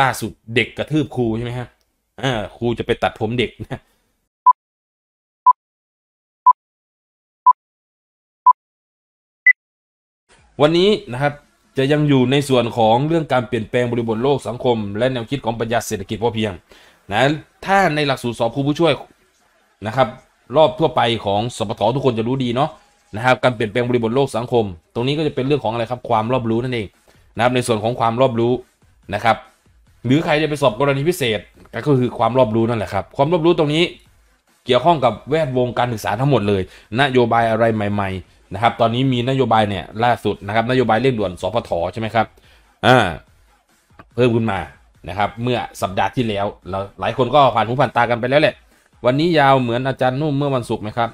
ล่าสุดเด็กกระทืบครูใช่ไหมฮะครูจะไปตัดผมเด็กนะวันนี้นะครับจะยังอยู่ในส่วนของเรื่องการเปลี่ยนแปลงบริบทโลกสังคม และแนวคิดของปัญญาเศรษฐกิจพอเพียงนะถ้าในหลักสูตรสอบครูผู้ช่วยนะครับ รอบทั่วไปของสปททุกคนจะรู้ดีเนาะนะครับการเปลี่ยนแปลงบริบทโลกสังคม ตรงนี้ก็จะเป็นเรื่องของอะไรครับความรอบรู้นั่นเองนะครับ ในส่วนของความรอบรู้นะครับหรือใครจะไปสอบกรณีพิเศษก็คือความรอบรู้นั่นแหละครับความรอบรู้ตรงนี้ เกี่ยวข้องกับแวดวงการศึกษาทั้งหมดเลย นโยบายอะไรใหม่ๆนะครับตอนนี้มีนโยบายเนี่ย ล่าสุดนะครับนโยบายเร่งด่วนสพทใช่ไหมครับอ่าเพิ่มขึ้นมานะครับเมื่อสัปดาห์ที่แล้วเราหลายคนก็ผ่านหูผ่านตากันไปแล้ว แหละ วันนี้ยาวเหมือนอาจารย์นุ่มเมื่อวันศุกร์ไหมครับ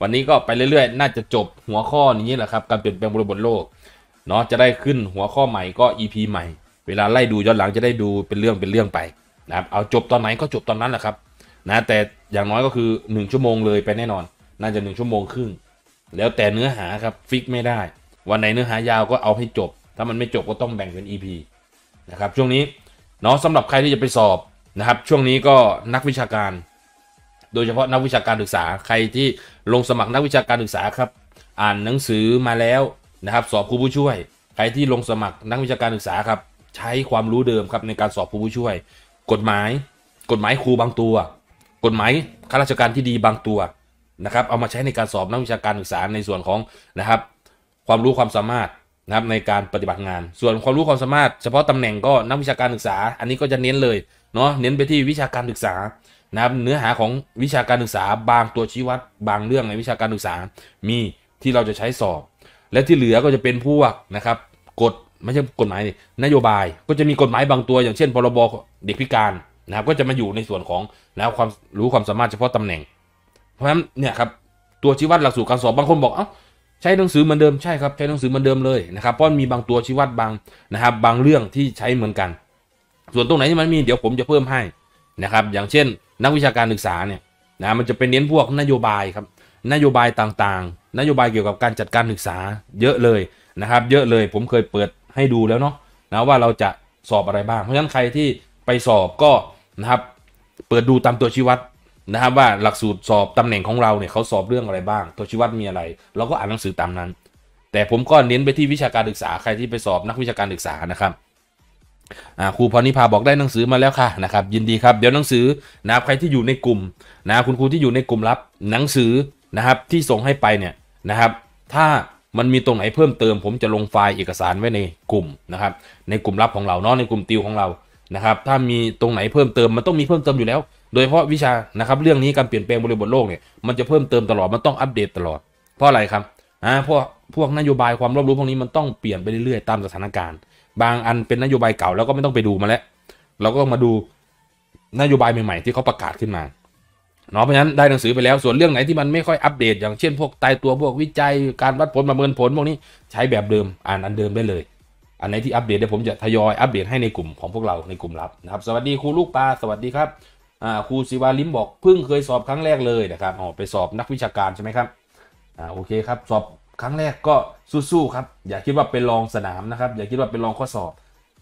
วันนี้ก็ไปเรื่อยๆ น่าจะจบหัวข้อนี้แหละครับการเปลี่ยนแปลงบริบทโลกเนาะจะได้ขึ้นหัวข้อใหม่ก็ EP ใหม่เวลาไล่ดูย้อนหลังจะได้ดูเป็นเรื่องเป็นเรื่องไปนะครับเอาจบตอนไหนก็จบตอนนั้นแหละครับนะแต่อย่างน้อยก็คือ 1 ชั่วโมงเลยไปแน่นอน น่าจะ1ชั่วโมงครึ่งแล้วแต่เนื้อหาครับฟิกไม่ได้วันไหนเนื้อหายาวก็เอาให้จบ ถ้ามันไม่จบก็ต้องแบ่งเป็น EP นะครับช่วงนี้เนาะสำหรับใครที่จะไปสอบนะครับช่วงนี้ก็นักวิชาการ โดยเฉพาะนักวิชาการศึกษา ใครที่ลงสมัครนักวิชาการศึกษาครับอ่านหนังสือมาแล้วนะครับสอบครูผู้ช่วย ใครที่ลงสมัครนักวิชาการศึกษาครับใช้ความรู้เดิมครับในการสอบผู้ช่วย กฎหมายกฎหมายครูบางตัว กฎหมายข้าราชการที่ดีบางตัวนะครับ เอามาใช้ในการสอบนักวิชาการศึกษาในส่วนของนะครับ ความรู้ความสามารถนะครับในการปฏิบัติงานส่วนความรู้ความสามารถเฉพาะตำแหน่งก็นักวิชาการศึกษาอันนี้ก็จะเน้นเลยเนาะเน้นไปที่วิชาการศึกษานะครับเนื้อหาของวิชาการศึกษา บางตัวชี้วัดบางเรื่องในวิชาการศึกษามีที่เราจะใช้สอบ และที่เหลือก็จะเป็นพวกนะครับ กฎไม่ใช่กฎหมายนโยบายก็จะมีกฎหมายบางตัว อย่างเช่นพรบเด็กพิการนะครับก็จะมาอยู่ในส่วนของแล้วความรู้ความสามารถเฉพาะตำแหน่ง เพราะฉะนั้นเนี่ยครับตัวชี้วัดหลักสูตรการสอบบางคนบอกเอ้าใช้หนังสือเหมือนเดิมใช่ครับใช้หนังสือเหมือนเดิมเลยนะครับเพราะมีบางตัวชี้วัดบางนะครับบางเรื่องที่ใช้เหมือนกัน ส่วนตรงไหนที่มันมีเดี๋ยวผมจะเพิ่มให้นะครับอย่างเช่น นักวิชาการศึกษาเนี่ยนะมันจะเป็นเน้นพวกนโยบายครับนโยบายต่างๆ นโยบายเกี่ยวกับการจัดการศึกษาเยอะเลยนะครับเยอะเลย ผมเคยเปิดให้ดูแล้วเนาะนะว่าเราจะสอบอะไรบ้างเพราะฉะนั้นใครที่ไปสอบก็นะครับเปิดดูตามตัวชี้วัดนะครับ ว่าหลักสูตรสอบตำแหน่งของเราเนี่ยเขาสอบเรื่องอะไรบ้าง ตัวชี้วัดมีอะไรเราก็อ่านหนังสือตามนั้นแต่ผมก็เน้นไปที่วิชาการศึกษาใครที่ไปสอบนักวิชาการศึกษานะครับครูพรนิพาบอกได้หนังสือมาแล้วค่ะนะครับยินดีครับเดี๋ยวหนังสือนะครับใครที่อยู่ในกลุ่มนะคุณครูที่อยู่ในกลุ่มรับหนังสือนะครับที่ส่งให้ไปเนี่ยนะครับ ถ้ามันมีตรงไหนเพิ่มเติมผมจะลงไฟล์เอกสารไว้ในกลุ่มนะครับในกลุ่มลับของเราเนาะในกลุ่มติวของเรานะครับถ้ามีตรงไหนเพิ่มเติม มันต้องมีเพิ่มเติมอยู่แล้ว โดยเฉพาะวิชานะครับเรื่องนี้การเปลี่ยนแปลงบริบทโลกเนี่ยมันจะเพิ่มเติมตลอดมันต้องอัปเดตตลอด เพราะอะไรครับอ่าพวกพวกนโยบายความรอบรู้พวกนี้มันต้องเปลี่ยนไปเรื่อยๆตามสถานการณ์บางอันเป็นนโยบายเก่า แล้วก็ไม่ต้องไปดูมาแล้ว เราก็ต้องมาดูนโยบายใหม่ๆ ที่เขาประกาศขึ้นมาเนาะเพราะฉะนั้นได้หนังสือไปแล้ว ส่วนเรื่องไหนที่มันไม่ค่อยอัปเดตอย่างเช่นพวกตายตัว พวกวิจัยการวัดผลประเมินผลพวกนี้ใช้แบบเดิมอ่านอันเดิมได้เลย อันไหนที่อัปเดตเดี๋ยวผมจะทยอยอัปเดตให้ในกลุ่มของพวกเราในกลุ่มลับนะครับ สวัสดีครูลูกปลาสวัสดีครับ อ่าครูศิวาลิมบอกเพิ่งเคยสอบครั้งแรกเลยนะครับอ๋อไปสอบนักวิชาการใช่ไหมครับ อ่าโอเคครับสอบครั้งแรกก็สู้ๆครับอย่าคิดว่าเป็นรองสนามนะครับอย่าคิดว่าเป็นรองข้อสอบ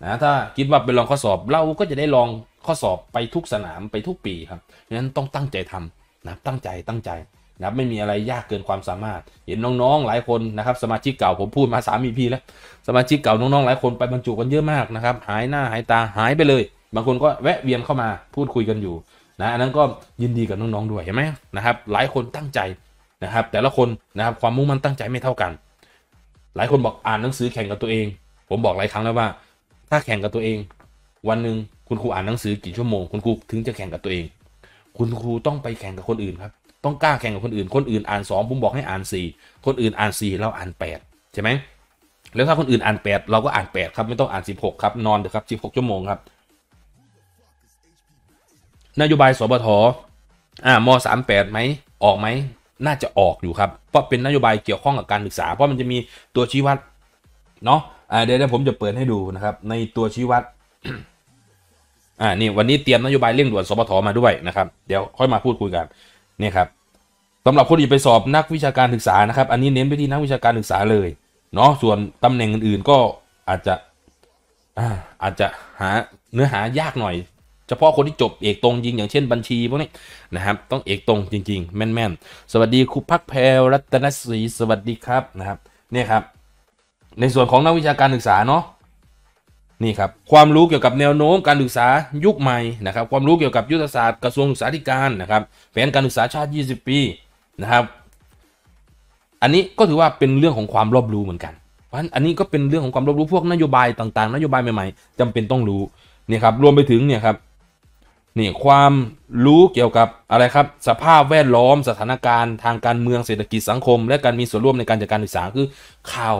นะถ้าคิดว่าไปลองข้อสอบเราก็จะได้ลองข้อสอบไปทุกสนามไปทุกปีครับดังนั้นต้องตั้งใจทำนะตั้งใจตั้งใจนะไม่มีอะไรยากเกินความสามารถ เห็นน้องๆ หลายคนนะครับสมาชิกเก่าผมพูดมาสามีพี่แล้วสมาชิกเก่าน้องๆหลายคนไปบรรจุกันเยอะมากนะครับหายหน้าหายตาหายไปเลย บางคนก็แวะเวียนเข้ามา พูดคุยกันอยู่นะอันนั้นก็ยินดีกับน้องๆด้วยเห็นไหมนะครับหลายคนตั้งใจนะครับแต่ละคนนะครับความมุ่งมั่นตั้งใจไม่เท่ากัน หลายคนบอกอ่านหนังสือแข่งกับตัวเอง ผมบอกหลายครั้งแล้วว่าถ้าแข่งกับตัวเองวันหนึ่งคุณครูอ่านหนังสือกี่ชั่วโมงคุณครูถึงจะแข่งกับตัวเอง คุณครูต้องไปแข่งกับคนอื่นครับ ต้องกล้าแข่งกับคนอื่น คนอื่นอ่านสองผมบอกให้อ่านสี่คนอื่นอ่านสี่เราอ่านแปดใช่ไหมแล้วถ้าคนอื่นอ่านแปดเราก็อ่านแปดครับไม่ต้องอ่านสิบหกครับนอนเถอะครับสิบหกชั่วโมงครับ นโยบายสบทอ่ามสามแปดไหม ออกไหม น่าจะออกอยู่ครับเพราะเป็นนโยบายเกี่ยวข้องกับการศึกษา เพราะมันจะมีตัวชี้วัดเนาะเดี๋ยวผมจะเปิดให้ดูนะครับในตัวชี้วัด อ่า นี่วันนี้เตรียมนโยบายเร่งด่วนสปทมาด้วย นะครับ เดี๋ยวค่อยมาพูดคุยกัน นี่ครับสำหรับคนที่ไปสอบนักวิชาการ ศึกษา นะครับ อันนี้เน้นไปที่นักวิชาการ ศึกษา เลย เนาะ ส่วนตำแหน่งอื่นๆ ก็อาจจะอาจจะหาเนื้อหายากหน่อย เฉพาะคนที่จบเอกตรงจริงอย่างเช่นบัญชีพวกนี้นะครับ ต้องเอกตรงจริงๆ แม่น ๆ สวัสดีครูพักแพรรัตนศรีสวัสดีครับนะครับ เนี่ยครับในส่วนของนักวิชาการศึกษาเนาะนี่ครับความรู้เกี่ยวกับแนวโน้มการศึกษายุคใหม่นะครับความรู้เกี่ยวกับยุทธศาสตร์กระทรวงศึกษาธิการนะครับแผนการศึกษาชาติ 20 ปีนะครับ อันนี้ก็ถือว่าเป็นเรื่องของความรอบรู้เหมือนกัน เพราะฉะนั้นอันนี้ก็เป็นเรื่องของความรอบรู้พวกนโยบายต่างๆ นโยบายใหม่ ๆ จำเป็นต้องรู้นี่ครับรวมไปถึงเนี่ยครับนี่ความรู้เกี่ยวกับอะไรครับสภาพแวดล้อม สถานการณ์ทางการเมืองเศรษฐกิจสังคม และการมีส่วนร่วมในการจัดการศึกษาคือข่าว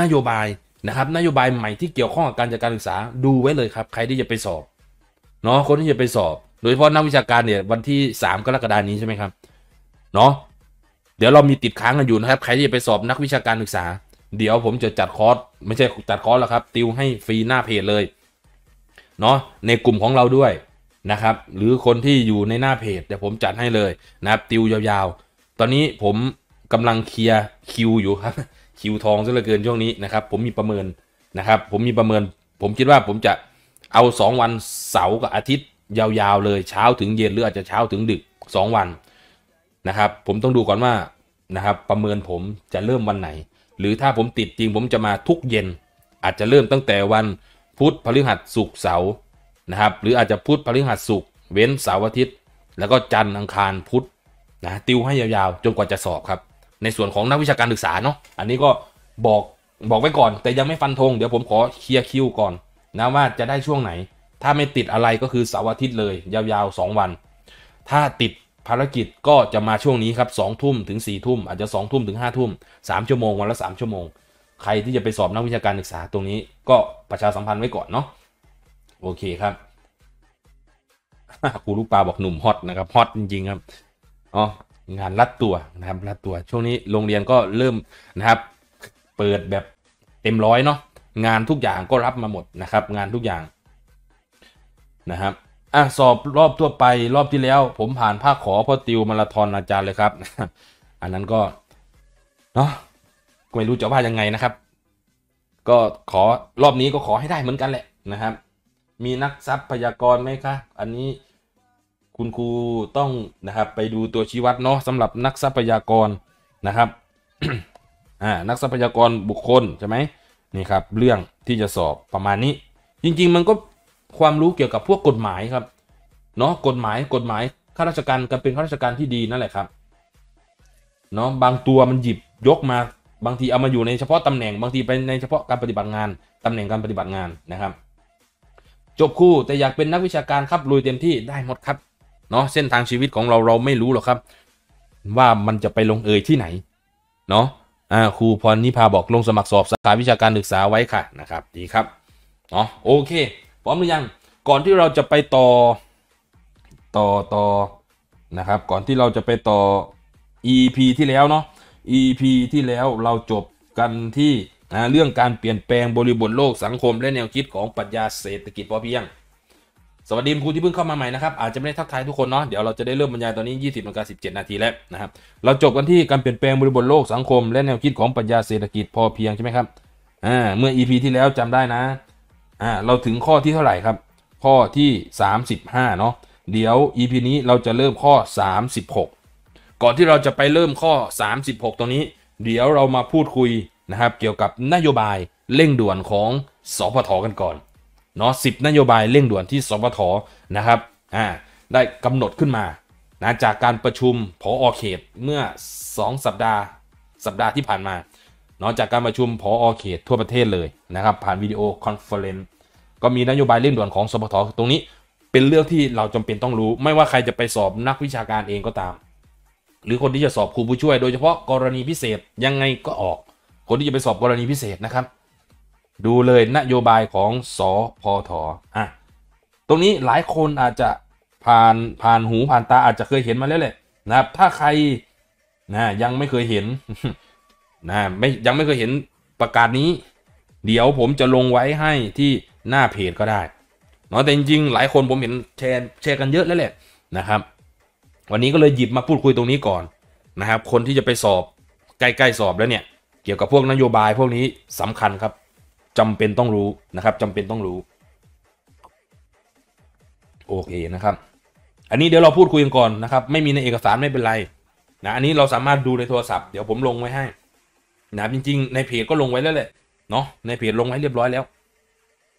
นโยบายนะครับ นโยบายใหม่ที่เกี่ยวข้องกับการจัดการศึกษาดูไว้เลยครับใครที่จะไปสอบเนาะคนที่จะไปสอบโดยเฉพาะนักวิชาการเนี่ยวันที่3กรกฎานี้ใช่ไหมครับเนาะเดี๋ยวเรามีติดค้างกันอยู่นะครับ ใครที่จะไปสอบนักวิชาการศึกษา เดี๋ยวผมจะจัดคอร์สไม่ใช่จัดคอร์สแล้วครับ ติวให้ฟรีหน้าเพจเลยเนาะในกลุ่มของเราด้วยนะครับ หรือคนที่อยู่ในหน้าเพจเดี๋ยวผมจัดให้เลยนะครับติวยาวๆ ตอนนี้ผมกำลังเคลียร์คิวอยู่ครับคิวทองซะเหลือเกินช่วง นี้ นะครับ ผมมีประเมินนะครับ ผมมีประเมินผมคิดว่าผมจะเอา 2 วันเสาร์กับอาทิตย์ ยาวๆ เลยเช้าถึงเย็นหรืออาจจะเช้าถึงดึก 2 วัน นะครับ ผมต้องดูก่อนว่า นะครับประเมินผมจะเริ่มวันไหน หรือถ้าผมติดจริงผมจะมาทุกเย็นอาจจะเริ่มตั้งแต่วันพุธพฤหัสศุกร์เสาร์นะครับหรืออาจจะพุธพฤหัสศุกร์เว้นเสาร์อาทิตย์แล้วก็จันทร์อังคารพุธนะติวให้ยาวๆจนกว่าจะสอบครับในส่วนของนักวิชาการศึกษาเนาะ อันนี้ก็บอกบอกไว้ก่อน แต่ยังไม่ฟันธงเดี๋ยวผมขอเคลียร์คิวก่อนนะว่าจะได้ช่วงไหน ถ้าไม่ติดอะไรก็คือเสาร์อาทิตย์เลย ยาว ๆ 2 วัน ถ้าติดภารกิจก็จะมาช่วงนี้ครับสองทุ่มถึง4ี่ทุ่มอาจจะ2องทุ่มถึง5้าทุ่มสามชั่วโมงวันละ 3 ชั่วโมง ใครที่จะไปสอบนักวิชาการศึกษาตรงนี้ ก็ประชาสัมพันธ์ไว้ก่อนเนาะโอเคครับครูลูกปลาบอกหนุ่มฮอตนะครับฮอตจริงๆครับอ๋องานรัดตัวนะครับรัดตัวช่วงนี้โรงเรียนก็เริ่มนะครับ เปิดแบบเต็มร้อยเนาะงานทุกอย่างก็รับมาหมดนะครับ งานทุกอย่างนะครับอ่ะสอบรอบทั่วไป รอบที่แล้ว ผมผ่าน ภาคขอพ่อติวมาราธอนอาจารย์เลยครับอันนั้นก็เนาะไม่รู้จะว่ายังไงนะครับ ก็ขอรอบนี้ก็ขอให้ได้เหมือนกันแหละนะครับ มีนักทรัพยากรไหมคะ อันนี้คุณครูต้องนะครับไปดูตัวชี้วัดเนาะสำหรับนักทรัพยากรนะครับอ่านักทรัพยากรบุคคลใช่ไหมนี่ครับเรื่องที่จะสอบประมาณนี้ จริงๆมันก็ความรู้เกี่ยวกับพวกกฎหมายครับเนาะกฎหมายกฎหมายข้าราชการก็เป็นข้าราชการที่ดีนั่นแหละครับเนาะบางตัวมันหยิบยกมาบางทีเอามาอยู่ในเฉพาะตำแหน่งบางทีไปในเฉพาะการปฏิบัติงานตำแหน่งการปฏิบัติงานนะครับ จบคู่แต่อยากเป็นนักวิชาการครับลุยเต็มที่ได้หมดครับเนาะเส้นทางชีวิตของเรา เราไม่รู้หรอกครับ ว่ามันจะไปลงเอยที่ไหนเนาะอ่าครูพรนิพาบอกลงสมัครสอบสาขาวิชาการศึกษาไว้ค่ะนะครับดีครับเนาะโอเคพร้อมหรือยังก่อนที่เราจะไปต่อต่อต่อนะครับก่อนที่เราจะไปต่อ EP ที่แล้วเนาะ EP ที่แล้วเราจบกันที่นะเรื่องการเปลี่ยนแปลงบริบทโลกสังคมและแนวคิดของปรัชญาเศรษฐกิจพอเพียงสวัสดีครูที่เพิ่งเข้ามาใหม่นะครับ อาจจะไม่ได้ทักทายทุกคนเนาะเดี๋ยวเราจะได้เริ่มบรรยายตอนนี้ 20นาฬิกา17 นาทีแล้วนะครับเราจบกันที่การเปลี่ยนแปลงบริบทโลกสังคม และแนวคิดของปรัญญาเศรษฐกิจพอเพียงใช่ไหมครับอ่าเมื่อ EP ที่แล้วจำได้นะอ่าเราถึงข้อที่เท่าไหร่ครับ ข้อที่ 35เนาะเดี๋ยว EP นี้เราจะเริ่มข้อ 36 ก่อนที่เราจะไปเริ่มข้อ 36 ตรงนี้ เดี๋ยวเรามาพูดคุยนะครับเกี่ยวกับนโยบายเร่งด่วนของสพทกันก่อนเนาะสินโยบายเร่งด่วนที่สปทนะครับอ่าได้กำหนดขึ้นมานะจากการประชุมผออเขตเมื่อ2 สัปดาห์สัปดาห์ที่ผ่านมาเนาะจากการประชุมผออเขตทั่วประเทศเลยนะครับ ผ่านวิดีโอคอนเฟอเรนซ์ก็มีนโยบายเร่งด่วนของสปทตรงนี้ เป็นเรื่องที่เราจำเป็นต้องรู้ไม่ว่าใครจะไปสอบนักวิชาการเองก็ตาม หรือคนที่จะสอบครูผู้ช่วยโดยเฉพาะกรณีพิเศษยังไงก็ออก คนที่จะไปสอบกรณีพิเศษนะครับดูเลยนโยบายของสอพอทอ่ะ ตรงนี้หลายคนอาจจะผ่านผ่านหูผ่านตาอาจจะเคยเห็นมาแล้วแหละนะครับ ถ้าใครนะยังไม่เคยเห็นนะไม่ยังไม่เคยเห็นประกาศนี้ เดี๋ยวผมจะลงไว้ให้ที่หน้าเพจก็ได้นาะแต่จริงๆหลายคนผมเห็นแชร์แชร์กันเยอะแล้วแหละนะครับ วันนี้ก็เลยหยิบมาพูดคุยตรงนี้ก่อนนะครับ คนที่จะไปสอบใกล้ๆสอบแล้ว เนี่ยเกี่ยวกับพวกนโยบายพวกนี้สำคัญครับจำเป็นต้องรู้นะครับ จำเป็นต้องรู้โอเคนะครับ อันนี้เดี๋ยวเราพูดคุยกันก่อนนะครับ ไม่มีในเอกสารไม่เป็นไร นะ อันนี้เราสามารถดูในโทรศัพท์ เดี๋ยวผมลงไว้ให้นะจริงๆ ในเพจก็ลงไว้แล้วแหละเนาะในเพจลงไว้เรียบร้อยแล้ว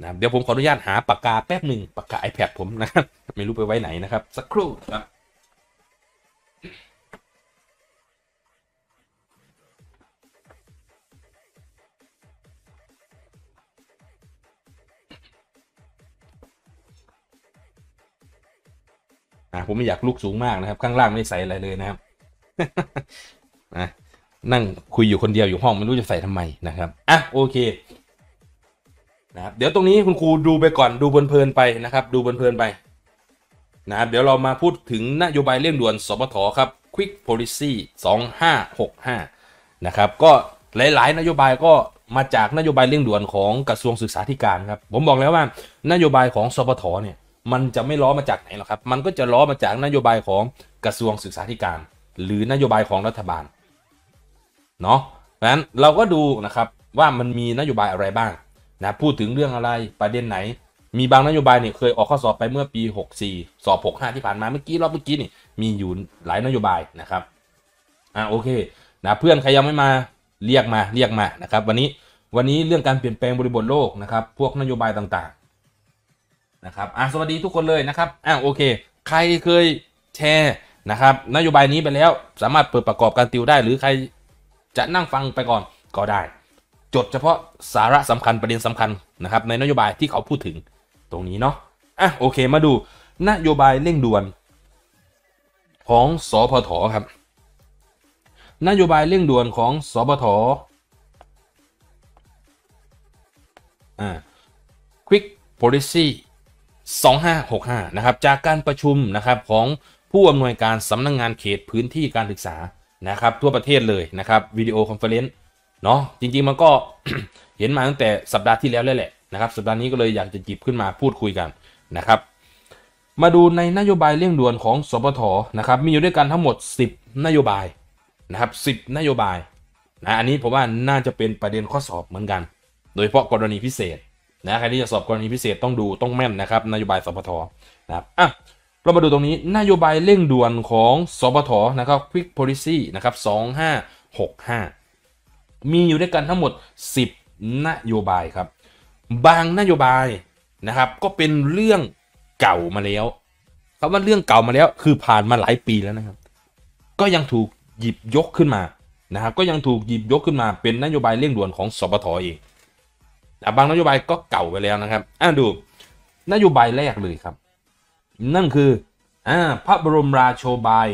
นะเดี๋ยวผมขออนุญาตหาปากกาแป๊บหนึ่งปากกา iPad ผมนะครับไม่รู้ไปไว้ไหนนะครับ สักครู่ครับนะผม ไม่อยากลุกสูง มากนะครับข้างล่าง ไม่ใส่อะไร เลยนะครับนะนั่งคุยอยู่คนเดียวอยู่ห้อง ไม่ รู้ จะ ใส่ทำไมนะครับอ่ะโอเคนะ ครับ เดี๋ยวตรงนี้คุณครูดูไปก่อนดูเพลินไป นะ ครับ ดูเพลินไปนะครับเดี๋ยวเรามาพูดถึงนโยบายเร่งด่วนสปทครับ Quick Policy 2565นะครับก็หลายๆ นโยบายก็มาจากนโยบายเร่งด่วนของกระทรวงศึกษาธิการครับผมบอกแล้วว่านโยบายของสปทเนี่ยมันจะไม่ล้อมาจาก ไหนหรอกครับ มันก็จะล้อมาจากนโยบายของกระทรวงศึกษาธิการ หรือนโยบายของรัฐบาลเนาะนั้นเราก็ดูนะครับว่ามันมีนโยบายอะไรบ้างนะพูดถึงเรื่องอะไรประเด็นไหน มีบางนโยบายเนี่ยเคยออกข้อสอบไปเมื่อปี 64 สอบ65 ที่ ผ่านมาเมื่อกี้รอบเมื่อกี้นี่มีอยู่หลายนโยบายนะครับอ่าโอเคนะเพื่อนใครยังไม่มาเรียกมาเรียกมานะครับวันนี้วันนี้เรื่องการเปลี่ยนแปลงบริบทโลกนะครับพวกนโยบายต่างนะครับ อ่ะ สวัสดีทุกคนเลยนะครับอ่ะโอเค ใครเคยแชร์นะครับ นโยบายนี้ไปแล้ว สามารถเปิดประกอบการติวได้ หรือใครจะนั่งฟังไปก่อนก็ได้ จดเฉพาะสาระสำคัญประเด็นสำคัญนะครับ ในนโยบายที่เขาพูดถึงตรงนี้เนาะ อ่ะ โอเค มาดู นโยบายเร่งด่วน ของสพทครับ นโยบายเร่งด่วนของสพทอ่า quick policy 2565นะครับจากการประชุมนะครับของผู้อำนวยการสำนักงงานเขตพื้นที่การศึกษานะครับทั่วประเทศเลยนะครับวิดีโอคอนเฟอเรนซ์เนาะจริงๆมันก็เห็นมาตั้งแต่สัปดาห์ที่แล้วแล้วแหละนะครับสัปดาห์นี้ก็เลยอยากจะจิบขึ้นมาพูดคุยกันนะครับมาดูในนโยบายเร่งด่วนของสปทนะครับมีอยู่ด้วยกันทั้งหมด 10 นโยบายนะครับ10 นโยบายนะอันนี้ผมว่าน่าจะเป็นประเด็นข้อสอบเหมือนกัน โดยเฉพาะกรณีพิเศษนะใครที่จะสอบกรณีพิเศษต้องดูต้องแม่นนะครับ นโยบายสปทนะครับอ่ะเรามาดูตรงนี้นโยบายเร่งด่วนของสปทนะครับ Quick Policy นะครับ2565 มีอยู่ด้วยกันทั้งหมด 10 นโยบายครับบางนโยบายนะครับก็เป็นเรื่องเก่ามาแล้วคำว่าเรื่องเก่ามาแล้วคือผ่านมาหลายปีแล้วนะครับ ก็ยังถูกหยิบยกขึ้นมานะครับก็ยังถูกหยิบยกขึ้นมาเป็นนโยบายเร่งด่วนของสปทเองต่บางนโยบายก็เก่าไปแล้วนะครับ อ่าดูนโยบายแรกเลยครับนั่นคือ อ่า พระบรมราโชบาย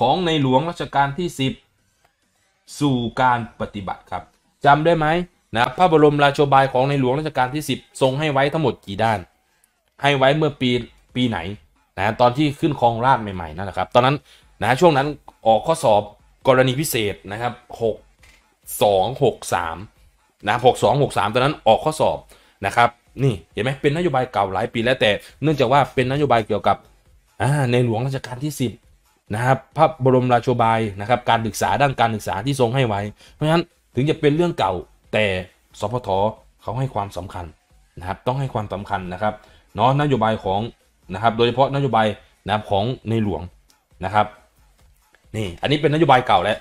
ของในหลวงรัชกาลที่10 สู่การปฏิบัติครับจำได้ไหมนะพระบรมราโชบายของในหลวงรัชกาลที่ 10 ทรงให้ไว้ทั้งหมดกี่ด้านให้ไว้เมื่อปีปีไหนนะตอนที่ขึ้นครองราชใหม่ๆนั่นแหละครับ ตอนนั้นนะช่วงนั้นออกข้อสอบกรณีพิเศษนะครับ 6 2 6 3นะหกสองหกสามตอนนั้นออกข้อสอบนะครับ นี่เห็นไหมเป็นนโยบายเก่าหลายปีแล้วแต่ เนื่องจากว่าเป็นนโยบายเกี่ยวกับในหลวงรัชกาลที่ 10นะครับพระบรมราโชบายนะครับ การศึกษาด้านการศึกษาที่ทรงให้ไว้ เพราะฉะนั้นถึงจะเป็นเรื่องเก่า แต่สพทเขาให้ความสำคัญนะครับ ต้องให้ความสำคัญนะครับเนาะนโยบายของนะครับ โดยเฉพาะนโยบายนะครับของในหลวงนะครับ นี่ อันนี้เป็นนโยบายเก่าแล้ว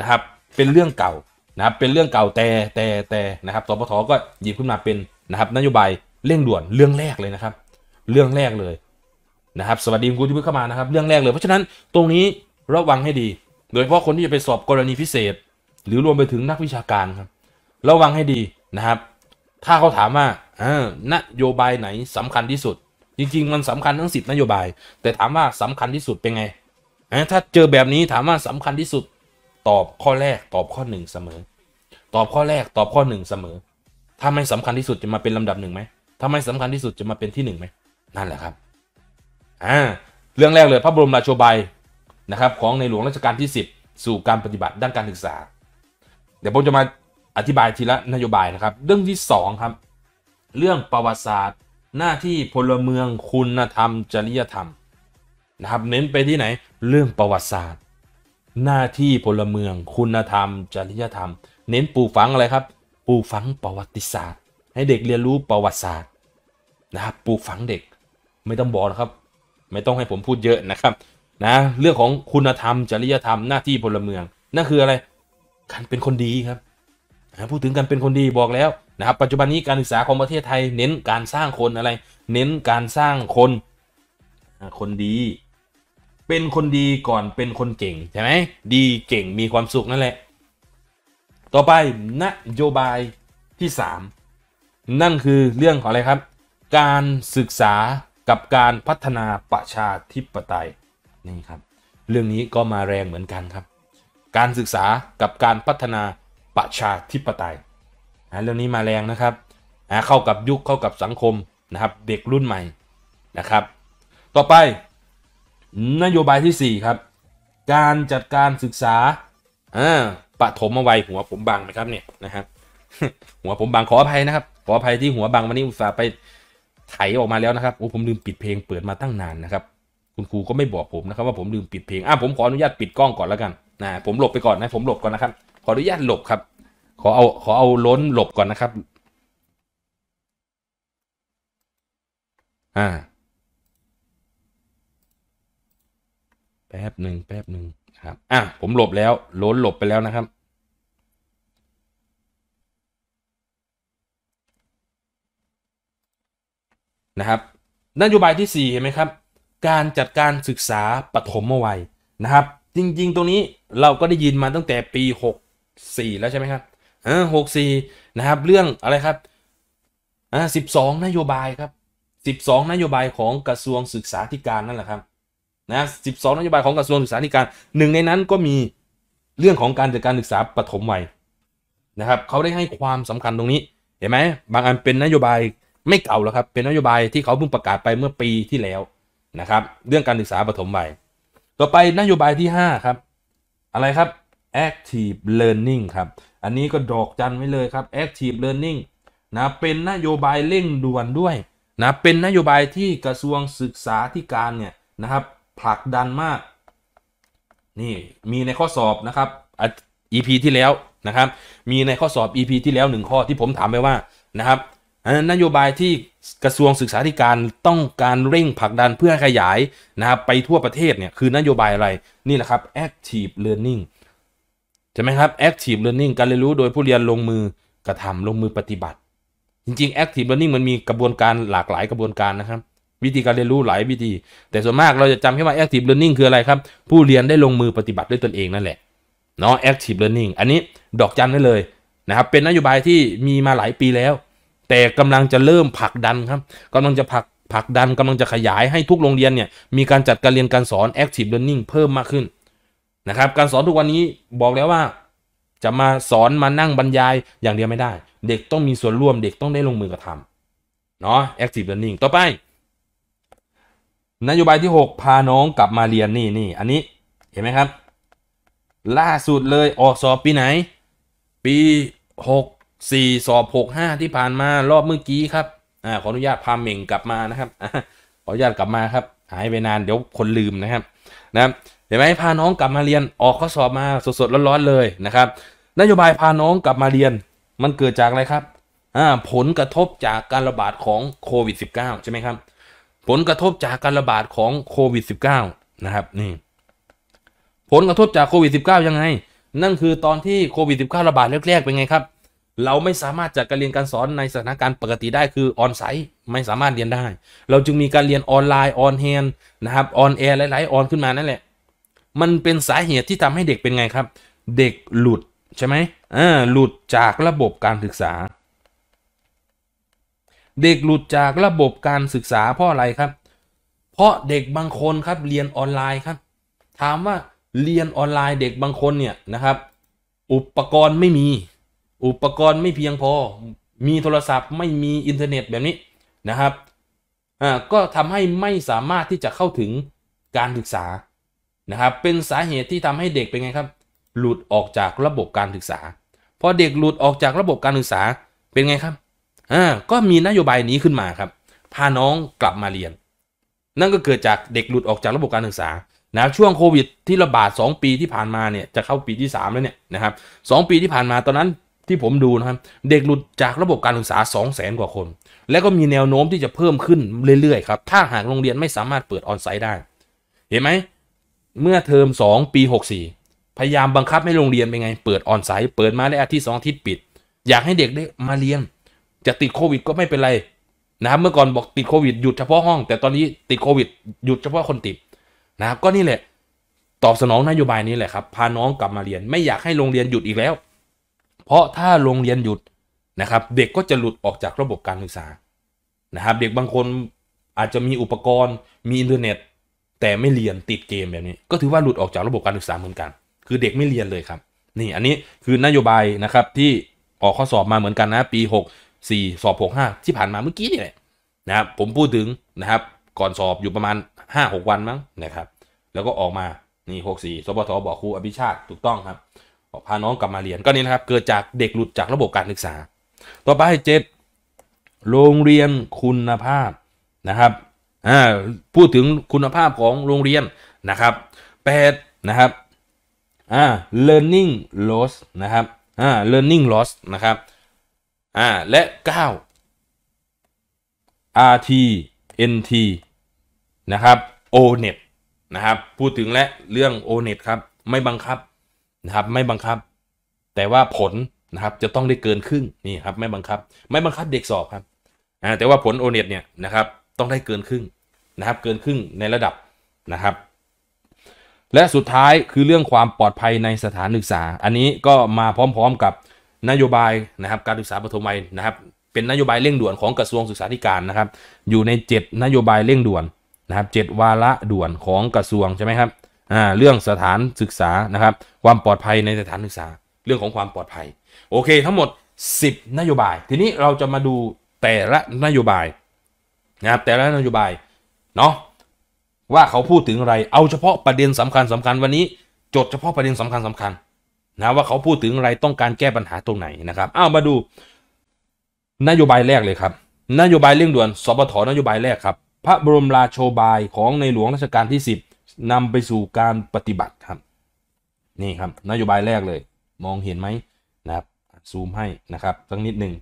นะครับ เป็นเรื่องเก่านะครับเป็นเรื่องเก่าแต่แต่แต่นะครับสปทก็หยิบขึ้นมาเป็นนะครับนโยบาย เร่งด่วนเรื่องแรกเลยนะครับ เรื่องแรกเลยนะครับสวัสดีคุณที่เพ่เข้ามานะครับ เรื่องแรกเลย เพราะฉะนั้นตรงนี้ระวังให้ดี โดยเฉพาะคนที่จะไปสอบกรณีพิเศษ หรือรวมไปถึงนักวิชาการครับระวังให้ดีนะครับ ถ้าเขาถามว่าอนโยบายไหนสำคัญที่สุด จริงๆ มันสำคัญทั้งสิบนโยบาย แต่ถามว่าสำคัญที่สุดเป็นไงถ้าเจอแบบนี้ถามว่าสำคัญที่สุดตอบ ข้อแรกตอบข้อหนึ่งเสมอ ตอบ ข้อแรกตอบข้อหนึ่งเสมอถ้าไม่สำคัญที่สุดจะมาเป็นลำดับหนึ่งไหมถ้าไม่สำคัญที่สุดจะมาเป็นที่หนึ่งไหมนั่นแหละครับอ่าเรื่องแรกเลยพระบรมราชโอบายนะครับของในหลวงรัชกาลที่ 10 สู่การปฏิบัติด้านการศึกษา เดี๋ยวผมจะมาอธิบายทีละนโยบายนะครับ เรื่องที่ 2 ครับ เรื่องประวัติศาสตร์ หน้าที่พลเมืองคุณธรรมจริยธรรมนะครับเน้นไปที่ไหนเรื่องประวัติศาสตร์หน้าที่พลเมือง คุณธรรม จริยธรรม เน้นปลูกฝังอะไรครับปลูกฝังประวัติศาสตร์ ให้เด็กเรียนรู้ประวัติศาสตร์นะครับปลูกฝังเด็ก ไม่ต้องบอกนะครับ ไม่ต้องให้ผมพูดเยอะนะครับนะเรื่องของคุณธรรมจริยธรรมหน้าที่พลเมือง นั่นคืออะไรการเป็นคนดีครับพูดถึงการเป็นคนดีบอกแล้ว นะครับปัจจุบันนี้การศึกษาของประเทศไทยเน้นการสร้างคนอะไร เน้นการสร้างคนคนดีเป็นคนดีก่อนเป็นคนเก่งใช่ไหมดีเก่งมีความสุขนั่นแหละ ต่อไปนโยบายที่ 3 นั่น คือเรื่องของอะไรครับ การศึกษากับการพัฒนาประชาธิปไตยนี่ครับ เรื่องนี้ก็มาแรงเหมือนกันครับ การศึกษากับการพัฒนาประชาธิปไตยนะเรื่องนี้มาแรงนะครับนะเข้ากับยุคเข้ากับสังคมนะครับ เด็กรุ่นใหม่นะครับ ต่อไปนโยบายที่4ครับ การจัดการศึกษาอ่าปามวัยหัวผมบางไหมครับ เนี่ยนะครับหัวผมบางขออภัยนะครับขออภัยที่หัวบางวันนี้อุตส่าห์ไปไถออกมาแล้วนะครับโอ้ผมลืมปิดเพลงเปิดมาตั้งนานนะครับ คุณครูก็ไม่บอกผมนะครับว่าผมลืมปิดเพลงอ่ะผมขออนุญาตปิดกล้องก่อนแล้วกันนะผมหลบไปก่อนนะ ผมหลบก่อนนะครับขออนุญาตหลบครับ ขอเอาขอเอาล้นหลบก่อนนะครับอ่าแป๊บหนึ่งแป๊บหนึ่งครับอ่ะ ผมหลบแล้วล้นหลบไปแล้วนะครับ นะครับนโยบายที่4เห็นไหมครับ การจัดการศึกษาปฐมวัยนะครับ จริงๆตรงนี้เราก็ได้ยินมาตั้งแต่ปี 64 แล้ว ใช่ไหมครับออหกสี่นะครับ เรื่องอะไรครับอ่าสิบสองนโยบายครับสิบสองนโยบายของกระทรวงศึกษาธิการนั่นแหละครับนะองนโยบายของกระทรวงศึกษาธิการหนึ่งในนั้นก็มีเรื่องของการจัดการศึกษาปฐมวัยนะครับ เขาได้ให้ความสำคัญตรงนี้ เห็นไหมบางอันเป็นนโยบายไม่เก่าแล้วครับ เป็นนโยบายที่เขาเพิ่งประกาศไปเมื่อปีที่แล้วนะครับ เรื่องการศึกษาปฐมวัยต่อไปนโยบายที่ 5 ครับ อะไรครับ active learning ครับ อันนี้ก็ดอกจันไว้เลยครับ active learning นะเป็นนโยบายเร่งด่วนด้วยนะเป็นนโยบายที่กระทรวงศึกษาธิการเนี่ยนะครับผลักดันมากนี่มีในข้อสอบนะครับ EP ที่แล้วนะครับ มีในข้อสอบ EP ที่แล้วหนึ่งข้อที่ผมถามไปว่านะครับ นโยบายที่กระทรวงศึกษาธิการต้องการเร่งผลักดันเพื่อขยายนะครับไปทั่วประเทศเนี่ยคือนโยบายอะไรนี่แหละครับ active learning ใช่ไหมครับ active learning การเรียนรู้โดยผู้เรียนลงมือกระทำลงมือปฏิบัติ จริงๆ active learning มันมีกระบวนการหลากหลายกระบวนการนะครับวิธีการเรียนรู้หลายวิธีแต่ส่วนมากเราจะจำแค่ว่า active learning คืออะไรครับ ผู้เรียนได้ลงมือปฏิบัติด้วยตนเอง นั่นแหละเนาะ active learning อันนี้ดอกจันได้เลย นะครับเป็นนโยบายที่มีมาหลายปีแล้ว แต่กำลังจะเริ่มผลักดันครับกำลังจะผลักผลักดันกำลังจะขยายให้ทุกโรงเรียนเนี่ย มีการจัดการเรียนการสอน active learning เพิ่มมากขึ้นนะครับ การสอนทุกวันนี้บอกแล้วว่า จะมาสอนมานั่งบรรยายอย่างเดียวไม่ได้ เด็กต้องมีส่วนร่วมเด็กต้องได้ลงมือกระทำเนาะ active learning ต่อไปนโยบายที่ 6 พาน้องกลับมาเรียนนี่นี่อันนี้เห็นไหมครับ ล่าสุดเลยออกสอบปีไหน ปี 6 4สอบ6 5ที่ผ่านมารอบเมื่อกี้ครับอ่าขออนุญาตพาเม่งกลับมานะครับขออนุญาตกลับมาครับหายไปนานเดี๋ยวคนลืมนะครับนะเห็นไหมพาน้องกลับมาเรียนออกข้อสอบมาสดๆร้อนๆเลยนะครับ นโยบายพาน้องกลับมาเรียนมันเกิดจากอะไรครับอ่าผลกระทบจากการระบาดของโควิด -19 ใช่ไหมครับผลกระทบจากการระบาดของโควิด -19 นะครับ นี่ ผลกระทบจากโควิด -19 ยังไงนั่นคือตอนที่โควิด -19 ระบาดแรกๆเป็นไงครับ เราไม่สามารถจัดการเรียนการสอนในสถานการณ์ปกติได้คือออนไซต์ไม่สามารถเรียนได้ เราจึงมีการเรียนออนไลน์ออนแฮนนะครับออนแอร์หลายๆออนขึ้นมานั่นแหละ มันเป็นสาเหตุที่ทำให้เด็กเป็นไงครับ เด็กหลุดใช่ไหมอ่าหลุดจากระบบการศึกษาเด็กหลุดจากระบบการศึกษาเพราะอะไรครับ เพราะเด็กบางคนครับเรียนออนไลน์ครับ ถามว่าเรียนออนไลน์เด็กบางคนเนี่ยนะครับ อุปกรณ์ไม่มี อุปกรณ์ไม่เพียงพอมีโทรศัพท์ไม่มีอินเทอร์เน็ตแบบนี้นะครับอ่าก็ทำให้ไม่สามารถที่จะเข้าถึงการศึกษานะครับเป็นสาเหตุที่ทำให้เด็กเป็นไงครับ หลุดออกจากระบบการศึกษาพอเด็กหลุดออกจากระบบการศึกษาเป็นไงครับก็มีนโยบายนี้ขึ้นมา ครับ พา น้องกลับมาเรียน นั่นก็เกิดจากเด็กหลุดออกจากระบบการศึกษานะช่วง โควิด ที่ระบาด 2 ปีที่ผ่านมาเนี่ยจะเข้าปีที่3แล้วเนี่ยนะครับสปีที่ผ่านมาตอนนั้นที่ผมดูนะครับเด็กหลุดจากระบบการศึกษา 2 0 0 0 0นกว่าคน และก็มีแนวโน้มที่จะเพิ่มขึ้นเรื่อย ๆ ครับ ถ้าหากโรงเรียนไม่สามารถเปิดออนไซต์ได้ เห็นไหมเมื่อเทอม 2 ปี 64 พยายามบังคับให้โรงเรียนเป็นไง เปิดออนไซต์เปิดมาได้อาทิตย์สองอาทิตย์ปิดอยากให้เด็กได้มาเรียนจะติดโควิดก็ไม่เป็นไรนะครับ เมื่อก่อนบอกติดโควิดหยุดเฉพาะห้อง แต่ตอนนี้ติดโควิด หยุดเฉพาะคนติดนะครับ ก็นี่แหละ ตอบสนองนโยบายนี้แหละครับ พาน้องกลับมาเรียน ไม่อยากให้โรงเรียนหยุดอีกแล้ว เพราะถ้าโรงเรียนหยุดนะครับ เด็กก็จะหลุดออกจากระบบการศึกษานะครับ เด็กบางคนอาจจะมีอุปกรณ์ มีอินเทอร์เน็ต แต่ไม่เรียนติดเกมแบบนี้ ก็ถือว่าหลุดออกจากระบบการศึกษาเหมือนกัน คือเด็กไม่เรียนเลยครับ นี่อันนี้คือนโยบายนะครับ ที่ออกข้อสอบมาเหมือนกันนะ ปี 6 4 สอบ 6 5 ที่ผ่านมาเมื่อกี้นี่แหละนะครับ ผมพูดถึงนะครับ ก่อนสอบอยู่ประมาณ 5-6 วันมั้งนะครับ แล้วก็ออกมา นี่ 64สปทบอกครูอภิชาติถูกต้อง ครับพา น้องกลับมาเรียนก็ นี่นะครับ เกิดจากเด็กหลุดจากระบบการศึกษา ต่อ ไปเจ็ดโรงเรียนคุณภาพนะครับอ่าพูดถึงคุณภาพของโรงเรียนนะครับแปดนะครับอ่า learning loss นะครับอ่า learning loss นะครับ่าและ 9 RT NT นะครับ ONET นะครับพูดถึงและเรื่อง ONET ครับ ไม่บังคับนะครับไม่บังคับ แต่ว่าผลนะครับจะต้องได้เกินครึ่งนี่ครับไม่บังคับไม่บังคับเด็กสอบครับอ่าแต่ว่าผล ONET เนี่ยนะครับต้องได้เกินครึ่งนะครับเกินครึ่งในระดับนะครับ และสุดท้ายคือเรื่องความปลอดภัยในสถานศึกษา อันนี้ก็มาพร้อมๆกับนโยบายนะครับการศึกษาปฐมวัยนะครับเป็นนโยบายเร่งด่วนของกระทรวงศึกษาธิการนะครับอยู่ใน 7 นโยบายเร่งด่วน นะครับเวาระด่วนของกระทรวงใช่ไหมครับอ่าเรื่องสถานศึกษานะครับความปลอดภัยในสถานศึกษาเรื่องของความปลอดภัยโอเคทั้งหมด 10 นโยบาย ทีนี้เราจะมาดูแต่ละนโยบายนะครับแต่ละนโยบายเนาะว่าเขาพูดถึงอะไร เอาเฉพาะประเด็นสำคัญสำคัญวันนี้จดเฉพาะประเด็นสำคัญสำคัญนะว่าเขาพูดถึงอะไรต้องการแก้ปัญหาตรงไหนนะครับอ้าวมาดูนโยบายแรกเลยครับนโยบายเร่งด่วนสปทนโยบายแรกครับ พระบรมราโชบายของในหลวงรัชกาลที่ 10 นำไปสู่การปฏิบัติครับ นี่ครับ นโยบายแรกเลย มองเห็นไหมนะครับ ซูมให้นะครับสักนิดหนึ่ง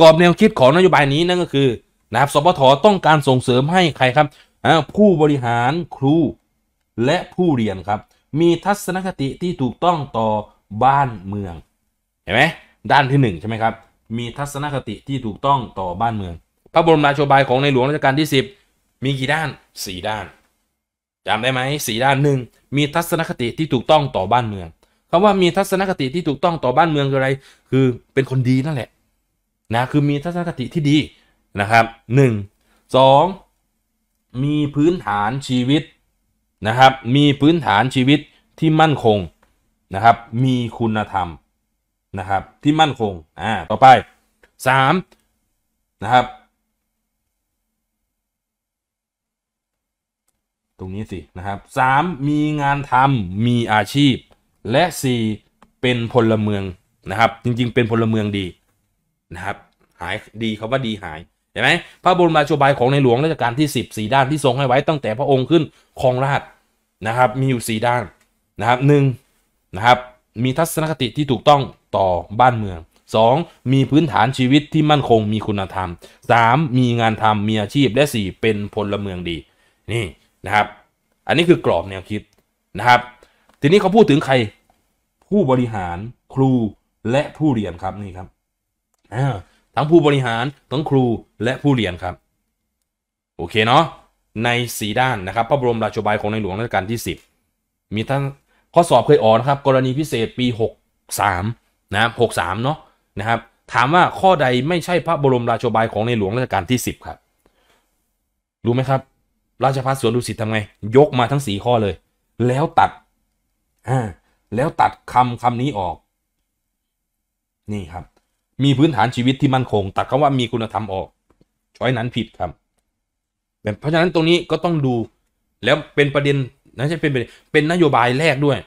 กรอบแนวคิดของนโยบายนี้นั่นก็คือนะครับสปทต้องการส่งเสริมให้ใครครับผู้บริหารครูและผู้เรียนครับมี ทัศนคติที่ถูกต้องต่อบ้านเมือง เห็นไหมด้านที่1ใช่ไหมครับ มีทัศนคติที่ถูกต้องต่อบ้านเมือง พระบรมราโชบายของในหลวงรัชกาลที่10มีกี่ด้าน 4 ด้านจำได้ไหมสี่ด้านหนึ่งมีทัศนคติที่ถูกต้องต่อบ้านเมืองคำว่ามีทัศนคติที่ถูกต้องต่อบ้านเมืองคืออะไร คือเป็นคนดีนั่นแหละ นะ คือมีทัศนคติที่ดีนะครับหนึ่งสอมีพื้นฐานชีวิตนะครับ มีพื้นฐานชีวิตที่มั่นคงนะ ครับ มีคุณธรรมนะครับที่มั่นคง อ่า ต่อไป 3นะครับตรงนี้สินะครับ 3. มีงานทำมีอาชีพ และ 4. เป็นพลเมืองนะครับจริงๆเป็นพลเมืองดีนะครับหายดีเขาว่าดีหายเห็นไหมพระบรมราชบายของในหลวงรัชกาลที่ 10 สีด้านที่ทรงให้ไว้ ตั้งแต่พระองค์ขึ้นครองราชนะครับ มีอยู่ 4 ด้านนะครับหนึ่งนะครับ มีทัศนคติที่ถูกต้องต่อบ้านเมือง 2. มีพื้นฐานชีวิตที่มั่นคงมีคุณธรรม 3. มีงานทำมีอาชีพและ 4. เป็นพลเมืองดี นี่นะครับ อันนี้คือกรอบแนวคิดนะครับทีนี้เขาพูดถึงใคร ผู้บริหารครูและผู้เรียนครับนี่ครับทั้งผู้บริหารทั้งครูและผู้เรียนครับโอเคเนาะในสีด้านนะครับพระบรมราชบายของในหลวงรัชกาลที่ 10 มีทั้งข้อสอบเคยออกนะครับ กรณีพิเศษปี63นะครับ63เนาะนะครับ ถามว่าข้อใดไม่ใช่พระบรมราชบายของในหลวงรัชกาลที่ 10 ครับ รู้ไหมครับราชพัฒสวนดุสิตทำไง ยกมาทั้ง 4 ข้อเลยแล้วตัดอ่าแล้วตัดคำคำนี้ออก นี่ครับมีพื้นฐานชีวิตที่มั่นคงตัดคำว่ามีคุณธรรมออกช้อยนั้นผิดครับ เพราะฉะนั้นตรงนี้ก็ต้องดู แล้วเป็นประเด็นนะใช่เป็น เป็นนโยบายแรกด้วย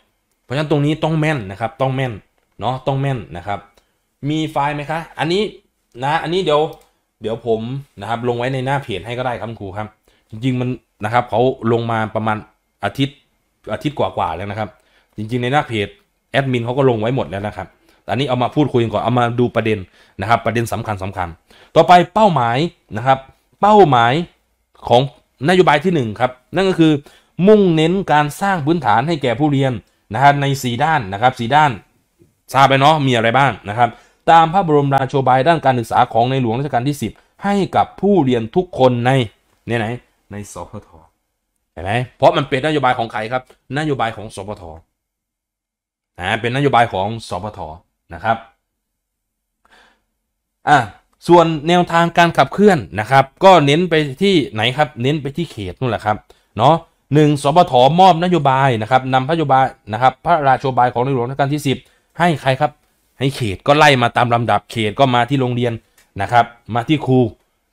เพราะฉะนั้นตรงนี้ต้องแม่นนะครับ ต้องแม่น เนาะต้องแม่นนะครับ มีไฟล์ไหมคะ อันนี้นะ อันนี้เดี๋ยว เดี๋ยวผมนะครับลงไว้ในหน้าเพจให้ก็ได้ครับครูครับ จริงๆมันนะครับ เขาลงมาประมาณอาทิตย์ อาทิตย์กว่าๆแล้วนะครับ จริงๆ ในหน้าเพจแอดมินเขาก็ลงไว้หมดแล้วนะครับอันนี้เอามาพูดคุยก่อน เอามาดูประเด็นนะครับประเด็นสำคัญสำคัญ ต่อไปเป้าหมายนะครับ เป้าหมายของนโยบายที่ 1 ครับ นั่นก็คือมุ่งเน้นการสร้างพื้นฐานให้แก่ผู้เรียน นะฮะใน 4 ด้านนะครับสด้านทราบไปเนาะมีอะไรบ้างนะครับตามพระบรมราโชบายด้านการศึกษาของในหลวงรัชกาลที่ 10 ให้กับผู้เรียนทุกคนในเนี่ยไหน ในสพทเห็นไหมเพราะมันเป็นนโยบายของใครครับนโยบายของ สพทอ่าเป็นนโยบายของ สพทนะครับอ่ะส่วนแนวทางการขับเคลื่อนนะครับก็เน้นไปที่ไหน ครับ เน้นไปที่เขตนู่นแหละ ครับเนาะหนึ่งสบทมอบนโยบายนะ ครับนำพระโยบายนะ ครับ พระราชบาย ของในหลวงรัชกาลที่ 10 ให้ใคร ครับ ให้เขตก็ไล่มาตามลำดับเขตก็มาที่โรงเรียน นะ ครับ มาที่ครู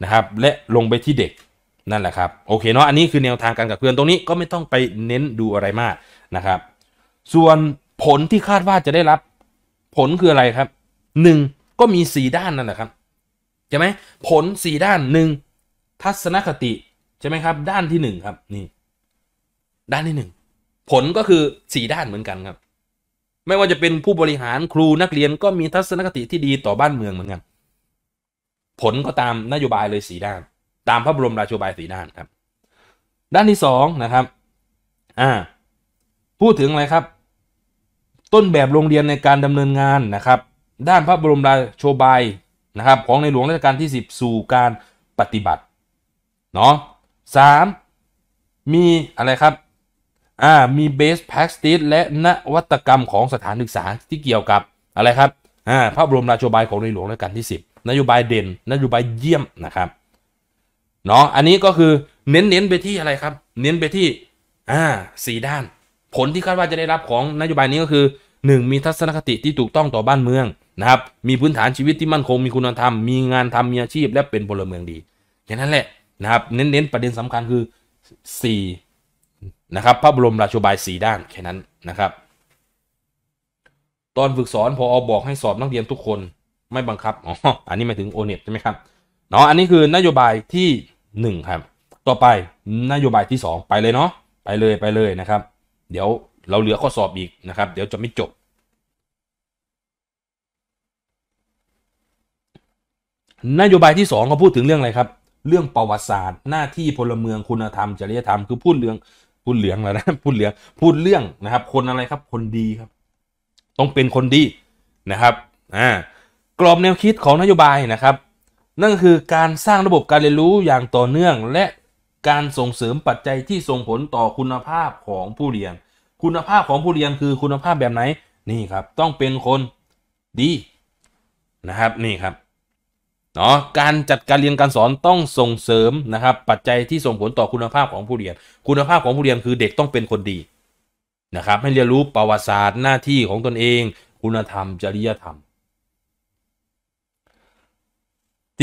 นะครับและลงไปที่เด็กนั่นแหละครับโอเคเนาะอันนี้คือแนวทางการขับเคลื่อนตรงนี้ก็ไม่ต้องไปเน้นดูอะไรมากนะครับส่วนผลที่คาดว่าจะได้รับผลคืออะไรครับหนึ่งก็มีสี่ด้านนั่นแหละครับใช่ไหมผลสี่ด้านหนึ่งทัศนคติใช่ไหมครับ ด้านที่หนึ่งครับนี่ด้านที่หนึ่งผลก็คือสี่ด้านเหมือนกันครับ ไม่ว่าจะเป็นผู้บริหารครูนักเรียนก็มีทัศนคติที่ดีต่อบ้านเมืองเหมือนกัน ผลก็ตามนโยบายเลยสีด้าน ตามพระบรมราโชบายสีด้านครับ ด้านที่สองนะครับอ่าพูดถึงอะไรครับต้นแบบโรงเรียนในการดำเนินงานนะครับ ด้าน พระบรมราโชบาย นะครับ ของในหลวงรัชกาลที่ 10 สู่การปฏิบัติเนาะสามมีอะไรครับอ่ามีเบสแพ็กสติและนวัตกรรมของสถานศึกษาที่เกี่ยวกับอะไร ครับอ่าพระบรมราโชบายของในหลวงรัชกาลที่ 10 นโยบายเด่นนโยบายเยี่ยมนะครับเนาะอันนี้ก็คือเน้นเน้นไปที่อะไรครับ เน้นไปที่อ่าสี่ด้านผลที่คาดว่าจะได้รับของนโยบายนี้ก็คือ 1. มีทัศนคติที่ถูกต้องต่อบ้านเมืองนะครับ มีพื้นฐานชีวิตที่มั่นคงมีคุณธรรม มีงานทำ มีอาชีพและเป็นพลเมืองดีอย่างนั้นแหละนะครับเน้นๆ ประเด็นสำคัญคือ 4 นะครับพระบรมราชบาย 4 ด้านแค่นั้นนะครับ ตอนฝึกสอนพออบอกให้สอบนักเรียนทุกคนไม่บังคับอ๋ออันนี้หมายถึงโอเน็ตใช่ไหมครับเนาะอันนี้คือนโยบายที่1ครับต่อไปนโยบายที่ 2 ไปเลยเนาะไปเลยไปเลยนะครับเดี๋ยวเราเหลือข้อสอบอีกนะครับเดี๋ยวจะไม่จบ นโยบายที่2เขาพูดถึงเรื่องอะไรครับเรื่องประวัติศาสตร์ หน้าที่พลเมืองคุณธรรม จริยธรรมคือพูดเรื่องพูดเหลืองแล้วนะพูดเหลืองพูดเรื่องนะครับ คนอะไรครับคนดีครับ ต้องเป็นคนดีนะครับอ่ากรอบแนวคิดของนโยบายนะครับ นั่นคือการสร้างระบบการเรียนรู้อย่างต่อเนื่องและการส่งเสริมปัจจัยที่ส่งผลต่อคุณภาพของผู้เรียน คุณภาพของผู้เรียนคือคุณภาพแบบไหน นี่ครับต้องเป็นคนดีนะครับนี่ครับเนาะการจัดการเรียนการสอนต้องส่งเสริมนะครับปัจจัยที่ส่งผลต่อคุณภาพของผู้เรียน คุณภาพของผู้เรียนคือเด็กต้องเป็นคนดีนะครับให้เรียนรู้ประวัติศาสตร์หน้าที่ของตนเอง คุณธรรม จริยธรรม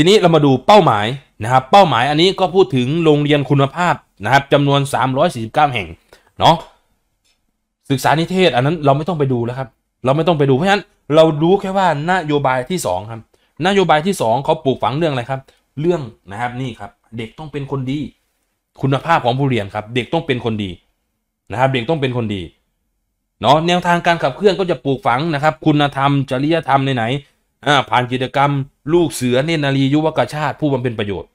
ทีนี้เรามาดูเป้าหมายนะครับเป้าหมายอันนี้ก็พูดถึงโรงเรียนคุณภาพนะครับจำนวน349แห่งเนาะศึกษานิเทศอันนั้นเราไม่ต้องไปดูแล้วครับเราไม่ต้องไปดู เพราะฉะนั้นเรารู้แค่ว่านโยบายที่2ครับนโยบายที่2เขาปลูกฝังเรื่องอะไรครับเรื่องนะครับนี่ครับเด็กต้องเป็นคนดีคุณภาพของผู้เรียนครับเด็กต้องเป็นคนดีนะครับเด็กต้องเป็นคนดีเนาะแนวทางการขับเคลื่อนก็จะปลูกฝังนะครับ คุณธรรมจริยธรรมในไหนผ่านกิจกรรมลูกเสือเนนารียุวกชาติผู้บำเพ็ญประโยชน์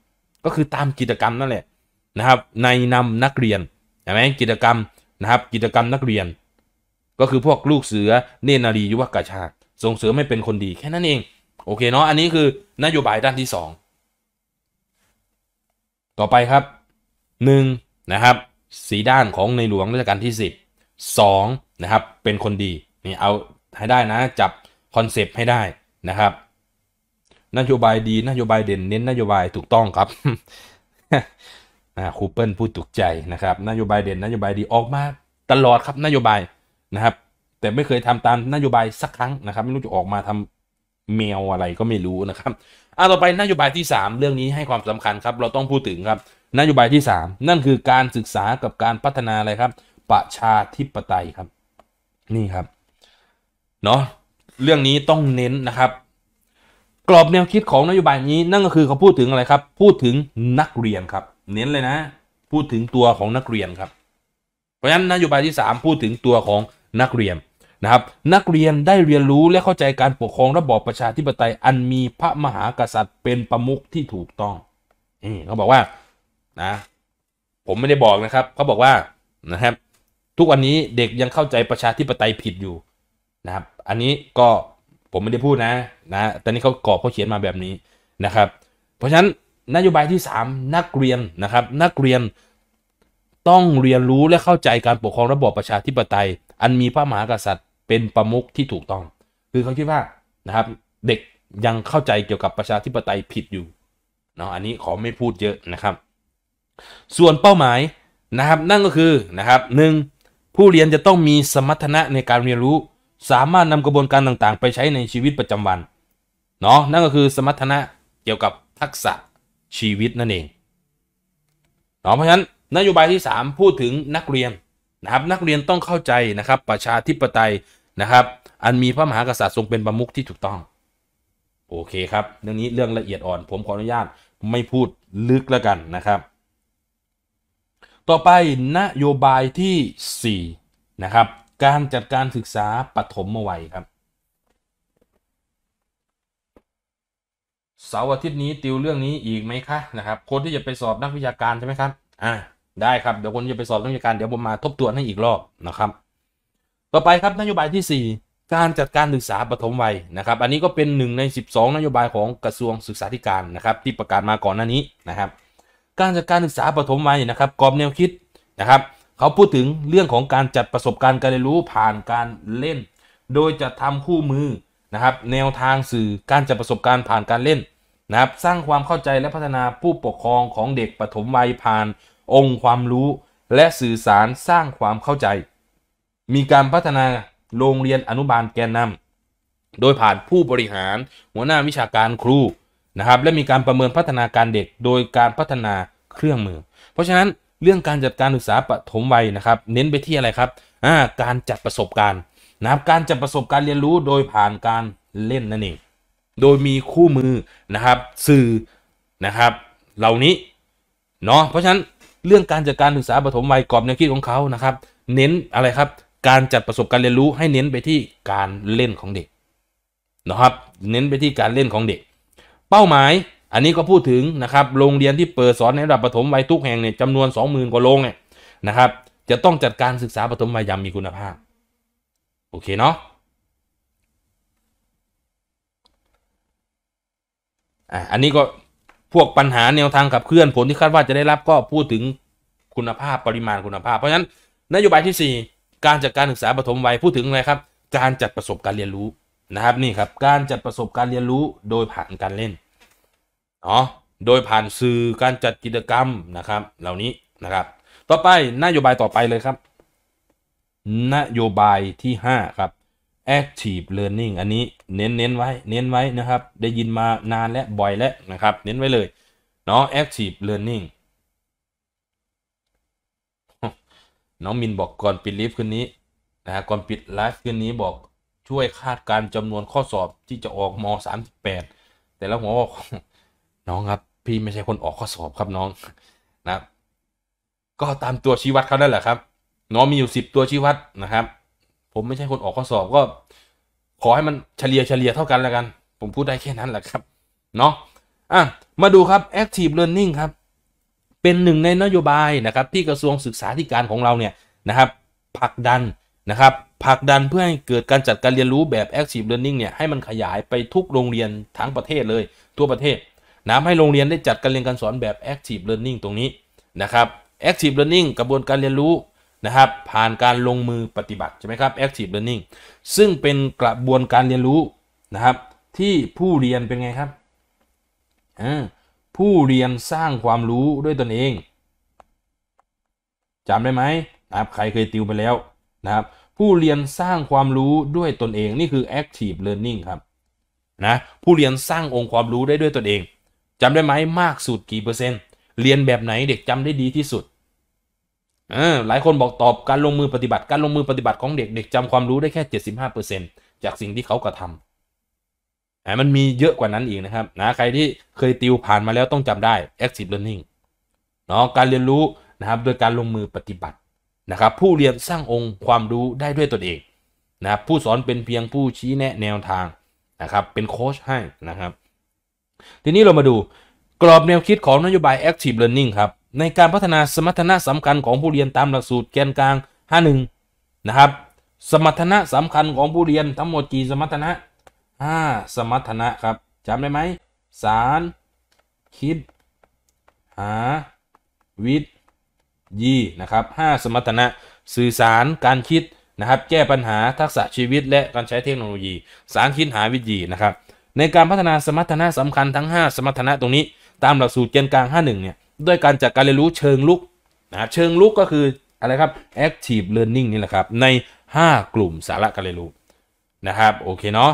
ก็คือตามกิจกรรมนั่นแหละนะครับในนำนักเรียนใช่ไหมกิจกรรมนะครับกิจกรรมนักเรียน ก็คือพวกลูกเสือเนนารียุวกชาติ ส่งเสริมให้เป็นคนดีแค่นั้นเองโอเคเนาะอันนี้คือนโยบายด้านที่ 2 ต่อไปครับ1นะครับสีด้านของในหลวงรัชกาลที่ 10 2 นะครับเป็นคนดีนี่เอาให้ได้นะจับคอนเซปต์ให้ได้นะ ครับนโยบายดีนโยบายเด่นเน้นนโยบายถูกต้องครับคูเปิลพูดถูกใจนะครับ นโยบายเด่นนโยบายดีออกมา ตลอดครับนโยบายนะครับ แต่ไม่เคยทำตามนโยบายสักครั้งนะครับ ไม่รู้จะออกมาทำเมวอะไรก็ไม่รู้นะครับอ่ะต่อไปนโยบายที่ 3 เรื่องนี้ให้ความสำคัญครับ เราต้องพูดถึงครับ นโยบายที่ 3 นั่นคือการศึกษากับการพัฒนาอะไรครับ ประชาธิปไตยครับนี่ครับเนาะเรื่องนี้ต้องเน้นนะครับ กรอบแนวคิดของนโยบายนี้นั่นก็คือเขาพูดถึงอะไรครับ พูดถึงนักเรียนครับ เน้นเลยนะ พูดถึงตัวของนักเรียนครับ เพราะฉะนั้นนโยบายที่ 3 พูดถึงตัวของนักเรียนนะครับ นักเรียนได้เรียนรู้และเข้าใจการปกครองระบอบ ประชาธิปไตยอันมีพระมหากษัตริย์เป็นประมุขที่ถูกต้องนี่เขาบอกว่านะผมไม่ได้บอกนะครับเขาบอกว่านะครับ ทุกวันนี้เด็กยังเข้าใจประชาธิปไตยผิดอยู่นะครับ อันนี้ก็ผมไม่ได้พูดนะนะตอนนี้เขากรอบเขาเขียนมาแบบนี้นะครับ เพราะฉะนั้นนโยบายที่ 3 นักเรียนนะครับ นักเรียนต้องเรียนรู้และเข้าใจการปกครองระบอบประชาธิปไตย อันมีพระมหากษัตริย์เป็นประมุขที่ถูกต้อง คือเขาคิดว่านะครับเด็กยังเข้าใจเกี่ยวกับประชาธิปไตยผิดอยู่เนาะอันนี้ขอไม่พูดเยอะนะครับ ส่วนเป้าหมายนะครับนั่นก็คือนะครับหนึ่งผู้เรียนจะต้องมีสมรรถนะในการเรียนรู้สามารถนำกระบวนการต่างๆ ไปใช้ในชีวิตประจำวันเนาะนั่นก็คือสมรรถนะเกี่ยวกับทักษะชีวิตนั่นเองเนาะเพราะฉะนั้น นโยบายที่ 3 พูดถึงนักเรียนนะครับ นักเรียนต้องเข้าใจนะครับ ประชาธิปไตยนะครับ อัน มีพระมหากษัตริย์ทรงเป็น ประมุขที่ถูกต้องโอเคครับเรื่องนี้เรื่องละเอียดอ่อน ผมขออนุญาตไม่พูดลึกแล้วกันนะครับ ต่อไปนโยบายที่ 4 นะครับการจัดการศึกษาปฐมวัยครับเสาร์อาทิตย์นี้ติวเรื่องนี้อีกไหมคะนะครับคนที่จะไปสอบนักวิชาการใช่ไหมครับ อ่าได้ครับเดี๋ยวคนจะไปสอบนักวิชาการเดี๋ยวผมมาทบทวนให้อีกรอบนะครับ ต่อไปครับนโยบายที่ 4 การจัดการศึกษาปฐมวัยนะครับอันนี้ก็เป็น1ใน 12 นโยบายของกระทรวงศึกษาธิการนะครับ ที่ประกาศมาก่อนหน้านี้นะครับ การจัดการศึกษาปฐมวัยนะครับ กรอบแนวคิดนะครับเขาพูดถึงเรื่องของการจัดประสบการณ์การเรียนรู้ผ่านการเล่น โดยจะทำคู่มือนะครับแนวทางสื่อการจัดประสบการณ์ผ่านการเล่นนะครับสร้างความเข้าใจและพัฒนาผู้ปกครองของเด็กปฐมวัยผ่าน องค์ความรู้ และสื่อสารสร้างความเข้าใจ มีการพัฒนาโรงเรียนอนุบาลแกนนำ โดยผ่านผู้บริหารหัวหน้าวิชาการครูนะครับและมีการประเมินพัฒนาการเด็กโดยการพัฒนาเครื่องมือ เพราะฉะนั้นเรื่องการจัดการศึกษาปฐมวัยนะครับ เน้นไปที่อะไรครับอ่าการจัดประสบการณ์นะครับการจัดประสบการณ์เรียนรู้โดยผ่านการเล่นนั่นเอง โดยมีคู่มือนะครับ สื่อนะครับ เหล่านี้เนาะเพราะฉะนั้นเรื่องการจัดการศึกษาปฐมวัยกรอบแนวคิดของเขานะครับ เน้นอะไรครับ การจัดประสบการณ์เรียนรู้ให้เน้นไปที่การเล่นของเด็กนะครับเน้นไปที่การเล่นของเด็ก เป้าหมายอันนี้ ก็พูดถึง นะครับ โรงเรียนที่เปิดสอนในระดับประถมวัยทุกแห่ง เนี่ยจำนวน 20,000กว่าโรงเนี่ย นะครับ จะต้องจัดการศึกษา ประถมวัยอย่างมีคุณภาพ โอเค เนาะอ่อันนี้ก็พวกปัญหาแนวทาง ขับเคลื่อนผลที่คาดว่าจะได้รับก็พูดถึงคุณภาพปริมาณคุณภาพเพราะฉะนั้นนโยบายที่ 4 การจัดการศึกษาปฐมวัยพูดถึงอะไรครับการจัดประสบการเรียนรู้นะครับนี่ครับการจัดประสบการเรียนรู้โดยผ่านการเล่นเนาะโดยผ่านสื่อการจัดกิจกรรมนะครับเหล่านี้นะครับ ต่อไปนโยบายต่อไปเลยครับ นโยบายที่5ครับ active learning อันนี้เน้นเน้นไว้ เน้นไว้นะครับ ได้ยินมานานและบ่อยแล้วนะครับ เน้นไว้เลย เนาะ active learning น้องมินบอกก่อนปิดลิฟต์คืนนี้นะฮะก่อนปิดไลฟ์คืนนี้บอกช่วยคาดการจำนวน ข้อสอบที่จะออกม .38 แต่ละหัวข้อน้องครับ พี่ไม่ใช่คนออกข้อสอบครับน้องนะก็ตามตัวชี้วัดเขานั่นแหละครับ น้องมีอยู่สิบตัวชี้วัดนะครับ ผมไม่ใช่คนออกข้อสอบก็ ขอให้มันเฉลี่ยเฉลี่ยเท่ากัน แล้ว กัน ผมพูดได้แค่นั้นแหละครับเนาะอ่ะ มาดูครับ active learning ครับ เป็นหนึ่งในนโยบายนะครับ ที่ กระทรวงศึกษาธิการของเราเนี่ยนะครับผลักดันนะครับผลักดันเพื่อให้เกิดการจัดการเรียนรู้แบบ active learning เนี่ยให้มันขยายไปทุกโรงเรียนทั้งประเทศเลยทั่วประเทศนะให้โรงเรียนได้จัดการเรียนการสอนแบบ active learning ตรงนี้นะครับ active learning กระบวนการเรียนรู้นะครับผ่านการลงมือปฏิบัติใช่ไหมครับ active learning ซึ่งเป็นกระบวนการเรียนรู้นะครับที่ผู้เรียนเป็นไงครับผู้เรียนสร้างความรู้ด้วยตนเองจำได้ไหมนะครับใครเคยติวไปแล้วนะครับผู้เรียนสร้างความรู้ด้วยตนเองนี่คือ active learning ครับ นะผู้เรียนสร้างองค์ความรู้ได้ด้วยตนเองจำได้ไหมมากสุดกี่เปอร์เซ็นต์เรียนแบบไหนเด็กจำได้ดีที่สุดหลายคนบอกตอบการลงมือปฏิบัติ การลงมือปฏิบัติของเด็กเด็กจำความรู้ได้แค่ 75%จากสิ่งที่เขากระทำแต่มันมีเยอะกว่านั้นอีกนะครับนะใครที่เคยติวผ่านมาแล้วต้องจำได้ active learning เนาะการเรียนรู้นะครับโดยการลงมือปฏิบัตินะครับ ผู้เรียนสร้างองค์ความรู้ได้ด้วยตนเองนะครับผู้สอนเป็นเพียงผู้ชี้แนะแนวทางนะครับ เป็นโค้ชให้นะครับทีนี้เรามาดูกรอบแนวคิดของนโยบาย Active Learning ครับ ในการพัฒนาสมรรถนะสำคัญของผู้เรียนตามหลักสูตรแกนกลาง51นะครับสมรรถนะสำคัญของผู้เรียนทั้งหมดกี่สมรรถนะ 5 สมรรถนะครับจำได้ไหมสารคิดหาวิทยีนะครับ5สมรรถนะ สื่อสารการคิดนะครับแก้ปัญหาทักษะชีวิตและการใช้เทคโนโลยีสารคิดหาวิทยีนะครับในการพัฒนาสมรรถนะสำคัญทั้ง 5 สมรรถนะตรงนี้ ตามหลักสูตรเจนกลาง 51เนี่ยด้วย การจัดการเรียนรู้เชิงลุกนะครับเชิงลุกก็คืออะไรครับ active learning นี่แหละครับใน 5 กลุ่มสาระการเรียนรู้นะครับโอเคเนาะ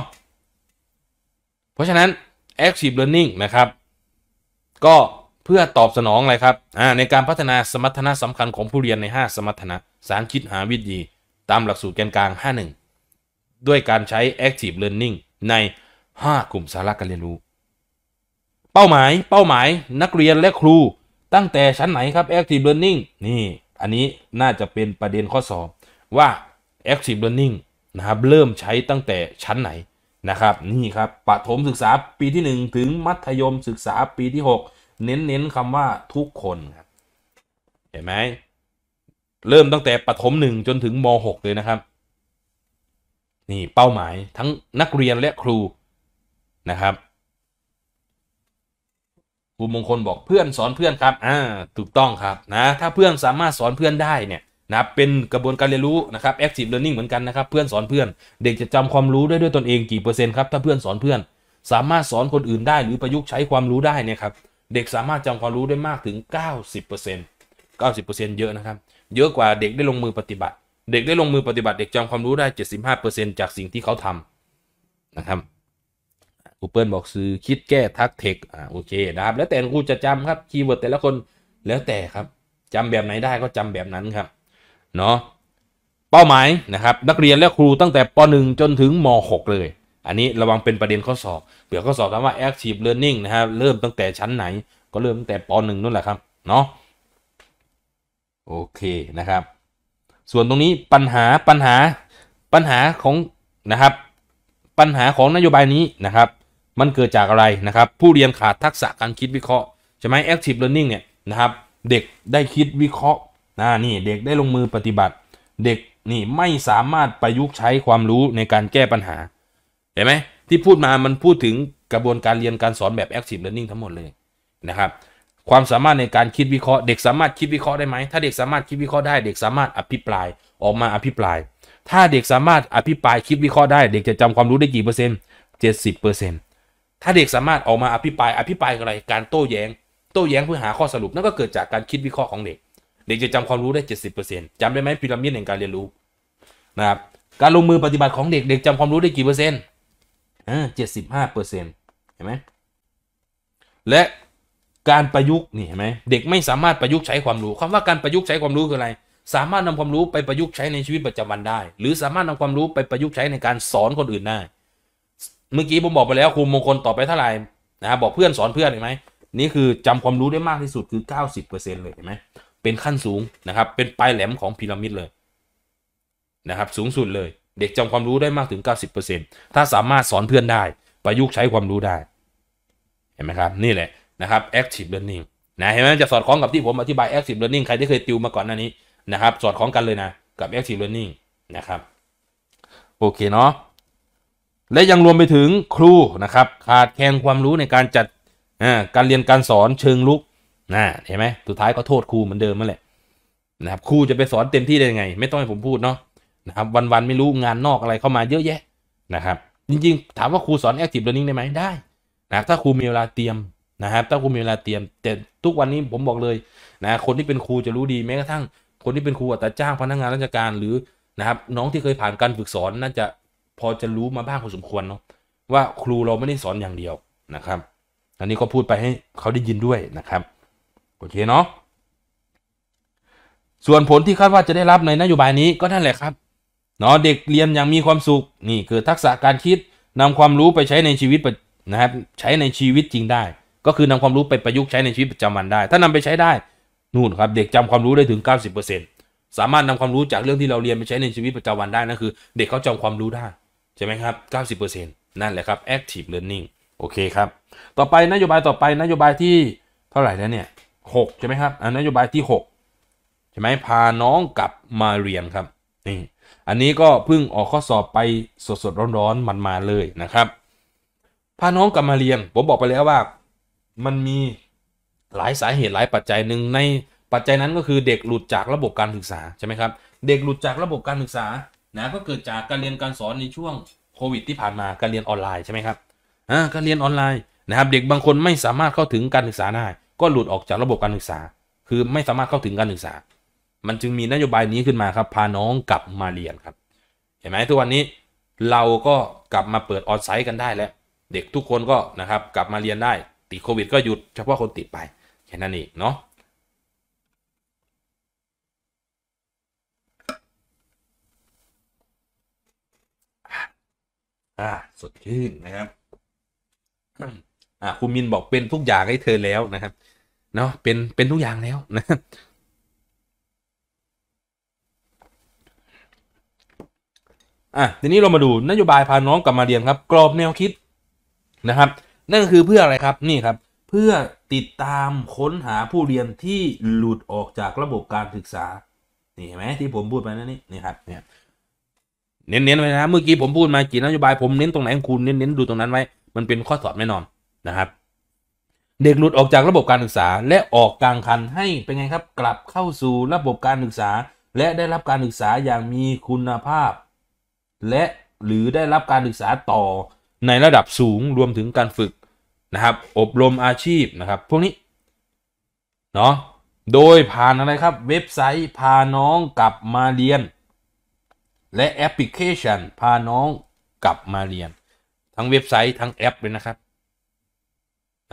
เพราะฉะนั้น active learning นะครับ ก็เพื่อตอบสนองอะไรครับในการพัฒนาสมรรถนะสำคัญของผู้เรียนใน 5 สมรรถนะสารคิดหาวิทยีตามหลักสูตรแกนกลาง 51 ด้วยการใช้ active learning ในห้ากลุ่มสาระการเรียนรู้เป้าหมายเป้าหมายนักเรียนและครูตั้งแต่ชั้นไหนครับ Active Learning นี่อันนี้น่าจะเป็นประเด็นข้อสอบว่า Active Learning นะครับเริ่มใช้ตั้งแต่ชั้นไหนนะครับนี่ครับปฐมศึกษาปีที่ 1 ถึงมัธยมศึกษาปีที่ 6 เน้นเน้นคำว่าทุกคนครับเห็นไหมเริ่มตั้งแต่ปฐมหนึ่งจนถึงม .6 เลยนะครับ นี่เป้าหมายทั้งนักเรียนและครูนะครับครูมงคลบอกเพื่อนสอนเพื่อนครับอ่าถูกต้องครับนะถ้าเพื่อนสามารถสอนเพื่อนได้เนี่ยนะเป็นกระบวนการเรียนรู้นะครับ active learning เหมือนกันนะครับ เพื่อนสอนเพื่อน เด็กจะจำความรู้ได้ด้วยตนเองกี่เปอร์เซ็นต์ครับถ้าเพื่อนสอนเพื่อน สามารถสอนคนอื่นได้หรือประยุกต์ใช้ความรู้ได้เนี่ยครับ เด็กสามารถจำความรู้ได้มากถึง 90% 90%เยอะนะครับ เยอะกว่าเด็กได้ลงมือปฏิบัติ เด็กได้ลงมือปฏิบัติ เด็กจำความรู้ได้ 75%จากสิ่งที่เขาทำนะครับ g o o g ิ e บอก ซื้อ คิดแก้ ทัก เทคอ่าโอเคนะครับแล้วแต่ครูจะจำครับ คีย์เวิร์ด แต่ละคนแล้วแต่ครับจำแบบไหนได้ก็จำแบบนั้นครับ เนาะเป้าหมายนะครับ นักเรียนและ ครูตั้งแต่ป .1 จนถึง ม .6 เลย อันนี้ระวังเป็นประเด็นข้อสอบเผื่อข้อสอบถามว่า active learning นะครับ เริ่มตั้งแต่ชั้นไหน ก็เริ่มตั้งแต่ป .1 นั่นแหละครับเนาะโอเคนะครับ ส่วนตรงนี้ปัญหาปัญหาปัญหาของนะครับ ปัญหาของนโยบายนี้นะครับมันเกิดจากอะไร นะครับ ผู้เรียนขาดทักษะการคิดวิเคราะห์ ใช่ไหม active learning เนี่ยนะครับ เด็กได้คิดวิเคราะห์นะนี่ เด็กได้ลงมือปฏิบัติ เด็กนี่ไม่สามารถประยุกต์ใช้ความรู้ในการแก้ปัญหา เห็นไหม ที่พูดมามันพูดถึงกระบวนการเรียนการสอนแบบ active learning ทั้งหมดเลยนะครับ ความสามารถในการคิดวิเคราะห์ เด็กสามารถคิดวิเคราะห์ได้ไหม ถ้าเด็กสามารถคิดวิเคราะห์ได้ เด็กสามารถ อภิปราย ออกมาอภิปราย ถ้าเด็กสามารถอภิปรายคิดวิเคราะห์ได้ เด็กจะจำความรู้ได้กี่เปอร์เซ็นต์เจ็ดสิบเปอร์เซ็นต์ถ้าเด็กสามารถออกมาอภิปรายอภิปรายอะไรการโต้แย้งโต้แย้งเพื่อหาข้อสรุปนั่นก็เกิดจากการคิดวิเคราะห์ของเด็ก เด็กจะจำความรู้ได้ 70%จำได้ไหมพีระมิดแห่งการเรียนรู้นะครับการลงมือปฏิบัติของเด็ก เด็กจำความรู้ได้กี่เปอร์เซ็นต์เจ็ดสิบห้าเปอร์เซ็นต์เห็นไหมและการประยุกต์นี่เห็นไหมเด็กไม่สามารถประยุกต์ใช้ความรู้คำว่าการประยุกต์ใช้ความรู้คืออะไร สามารถนำความรู้ไปประยุกต์ใช้ในชีวิตประจำวันได้ หรือสามารถนำความรู้ไปประยุกต์ใช้ในการสอนคนอื่นได้เมื่อกี้ผมบอกไปแล้ว คุมมงคลต่อไปเท่าไหร่นะบอกเพื่อนสอนเพื่อนเห็นไหมนี่คือจำความรู้ได้มากที่สุดคือ 90%เลยเห็นไหมเป็นขั้นสูงนะครับเป็นปลายแหลมของพีระมิดเลยนะครับ สูงสุดเลย เด็กจำความรู้ได้มากถึง 90%ถ้าสามารถสอนเพื่อนได้ ประยุกต์ใช้ความรู้ได้ เห็นไหมครับนี่แหละนะครับ active learning นะเห็นไหมจะสอดคล้องกับที่ผมอธิบาย active learning ใครที่เคยติวมาก่อนหน้านี้นะครับ สอดคล้องกันเลยนะกับ active learning นะครับโอเคเนาะและยังรวมไปถึงครูนะครับ ขาดแคลนความรู้ในการจัดการเรียนการสอนเชิงลุกนะเห็นไหมสุดท้ายก็โทษครูเหมือนเดิมนั่นแหละนะครับครูจะไปสอนเต็มที่ได้ยังไงไม่ต้องให้ผมพูดเนาะนะครับวัน ๆ ไม่รู้งานนอกอะไรเข้ามาเยอะแยะนะครับจริงๆ ถามว่าครูสอน แอคทีฟเรียนได้ไหมได้นะถ้าครูมีเวลา เตรียมนะครับถ้าครูมีเวลาเตรียมแต่ทุกวันนี้ผมบอกเลยนะคนที่เป็นครูจะรู้ดีแม้กระทั่งคนที่เป็นครูอัตจ้างพนักงานราชการหรือนะครับน้องที่เคยผ่านการฝึกสอนน่าจะพอจะรู้มาบ้างพอสมควรเนาะว่าครูเราไม่ได้สอนอย่างเดียวนะครับอันนี้ก็ พูดไปให้เขาได้ยินด้วยนะครับโอเคเนาะส่วนผลที่คาด ว่าจะได้รับในนโยบายนี้ก็นั่นแหละครับเนาะเด็ก เรียน อย่าง มีความสุขนี่คือทักษะการคิดนำความรู้ไปใช้ในชีวิตนะครับใช้ในชีวิตจริงได้ ก็คือนำความรู้ไปประยุกต์ใช้ในชีวิตประจำวันได้ ถ้านำไปใช้ได้นู่นครับเด็กจำความรู้ได้ถึง 90%สามารถนำความรู้จากเรื่องที่เราเรียนไปใช้ในชีวิตประจำวันได้นั่นคือเด็กเขาจำความรู้ได้ใช่ไหมครับ 90%นั่นแหละครับ active learning โอเคครับ ต่อไปนโยบายต่อไปนโยบายที่เท่าไหร่แล้วเนี่ย6ใช่ไหมครับอนโยบายที่6ใช่ไหมพาน้องกลับมาเรียนครับ นี่ อันนี้ก็เพิ่งออกข้อสอบไปสดๆร้อนๆมันมาเลยนะครับ พาน้องกลับมาเรียน ผมบอกไปแล้วว่า มันมีหลายสาเหตุหลายปัจจัยหนึ่งในปัจจัยนั้นก็คือเด็กหลุดจากระบบการศึกษาใช่ไหมครับ เด็กหลุดจากระบบการศึกษานะก็เกิดจากการเรียนการสอนในช่วงโควิดที่ผ่านมาการเรียนออนไลน์ใช่ไหมครับ อ่า การเรียนออนไลน์นะครับ เด็กบางคนไม่สามารถเข้าถึงการศึกษาได้ ก็หลุดออกจากระบบการศึกษา คือไม่สามารถเข้าถึงการศึกษา มันจึงมีนโยบายนี้ขึ้นมาครับ พาน้องกลับมาเรียนครับเห็นไหมทุกวันนี้ เราก็กลับมาเปิดออนไซต์กันได้แล้ว เด็กทุกคนก็นะครับกลับมาเรียนได้ติดโควิด ก็หยุด เฉพาะคนติดไปแค่นั้นเองเนาะอ่าสดชื่นนะครับ อ่าคุณมินบอกเป็นทุกอย่างให้เธอแล้วนะครับเนาะเป็น เป็นทุกอย่างแล้วนะอ่ะทีนี้เรามาดูนโยบายพาน้องกลับมาเรียนครับกรอบแนวคิดนะครับ นั่นคือเพื่ออะไรครับนี่ครับ เพื่อติดตามค้นหาผู้เรียนที่หลุดออกจากระบบการศึกษานี่เห็นไหมที่ผมพูดไปนั่นนี่นี่ครับเนี่ยเน้นๆไว้นะ เมื่อกี้ ผมพูดมากี่นโยบายผมเน้นตรงไหนคุณเน้นๆดูตรงนั้นไว้ มัน เป็นข้อสอบแน่นอนนะครับ เด็กหลุดออกจากระบบการศึกษาและออกกลางคันให้เป็นไงครับ กลับเข้าสู่ระบบการศึกษาและได้รับการศึกษาอย่างมีคุณภาพ และหรือได้รับการศึกษาต่อในระดับสูงรวมถึงการฝึกนะครับ อบรมอาชีพนะครับ พวกนี้เนาะโดยผ่านอะไรครับเว็บไซต์พาน้องกลับมาเรียนและแอปพลิเคชันพาน้องกลับมาเรียน ทั้งเว็บไซต์ทั้งแอปเลยนะครับ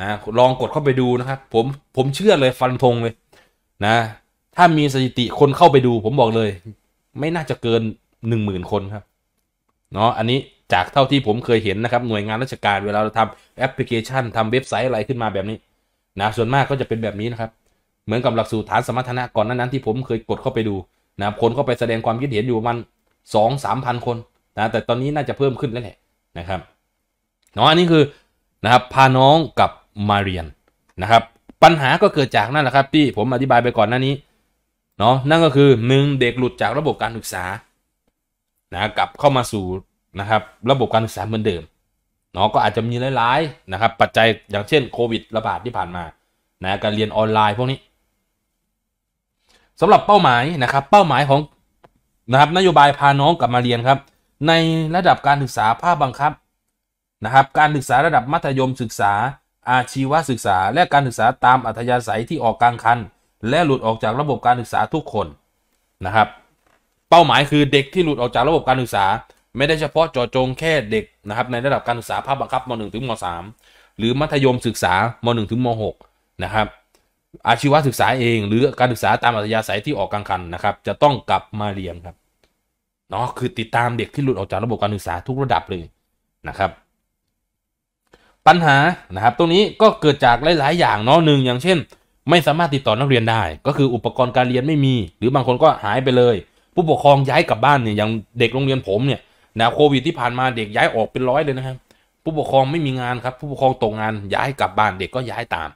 นะลองกดเข้าไปดูนะครับ ผมผมเชื่อเลยฟันธงเลยนะ ถ้ามีสถิติคนเข้าไปดูผมบอกเลย ไม่น่าจะเกินหนึ่งหมื่นคนครับเนาะอันนี้จากเท่าที่ผมเคยเห็นนะครับ หน่วยงานราชการเวลาเราทำแอปพลิเคชันทำเว็บไซต์อะไรขึ้นมาแบบนี้นะส่วนมากก็จะเป็นแบบนี้นะครับ เหมือนกับหลักสูตรฐานสมรรถนะก่อนนั้นที่ผมเคยกดเข้าไปดูนะคนเข้าไปแสดงความคิดเห็นอยู่มันสองสามพันคนนะแต่ตอนนี้น่าจะเพิ่มขึ้นแล้วแหละนะครับน้องอันนี้คือนะครับพาน้องกับมาเรียนนะครับปัญหาก็เกิดจากนั่นแหละครับที่ผมอธิบายไปก่อนหน้านี้เนาะนั่นก็คือหนึ่งเด็กหลุดจากระบบการศึกษานะกลับเข้ามาสู่นะครับระบบการศึกษาเหมือนเดิมเนาะก็อาจจะมีหลายๆนะครับปัจจัยอย่างเช่น โควิดระบาดที่ผ่านมานะการเรียนออนไลน์พวกนี้สำหรับเป้าหมายนะครับ เป้าหมายของนะครับนโยบายพาน้องกลับมาเรียนครับ ในระดับการศึกษาภาคบังคับนะครับ การศึกษาระดับมัธยมศึกษา อาชีวศึกษา และการศึกษาตามอัธยาศัยที่ออกกลางคันและหลุดออกจากระบบการศึกษาทุกคนนะครับ เป้าหมายคือเด็กที่หลุดออกจากระบบการศึกษา ไม่ได้เฉพาะเจาะจงแค่เด็กนะครับ ในระดับการศึกษาภาคบังคับม .1 ถึงม .3 หรือมัธยมศึกษาม .1 ถึงม .6 นะครับอาชีวศึกษาเอง หรือการศึกษาตามอัธยาศัยที่ออกกลางคันนะครับ จะต้องกลับมาเรียนครับเนาะคือติดตามเด็กที่หลุดออกจากระบบการศึกษาทุกระดับเลยนะครับ ปัญหานะครับตรงนี้ก็เกิดจากหลาย ๆ อย่างเนาะหนึ่งอย่างเช่น ไม่สามารถติดต่อนักเรียนได้ ก็คืออุปกรณ์การเรียนไม่มี หรือบางคนก็หายไปเลย ผู้ปกครองย้ายกลับบ้านเนี่ยอย่างเด็กโรงเรียนผมเนี่ยนะโควิดที่ผ่านมาเด็กย้ายออกเป็นร้อยเลยนะครับ ผู้ปกครองไม่มีงานครับ ผู้ปกครองตกงานย้ายกลับบ้าน เด็กก็ย้ายตาม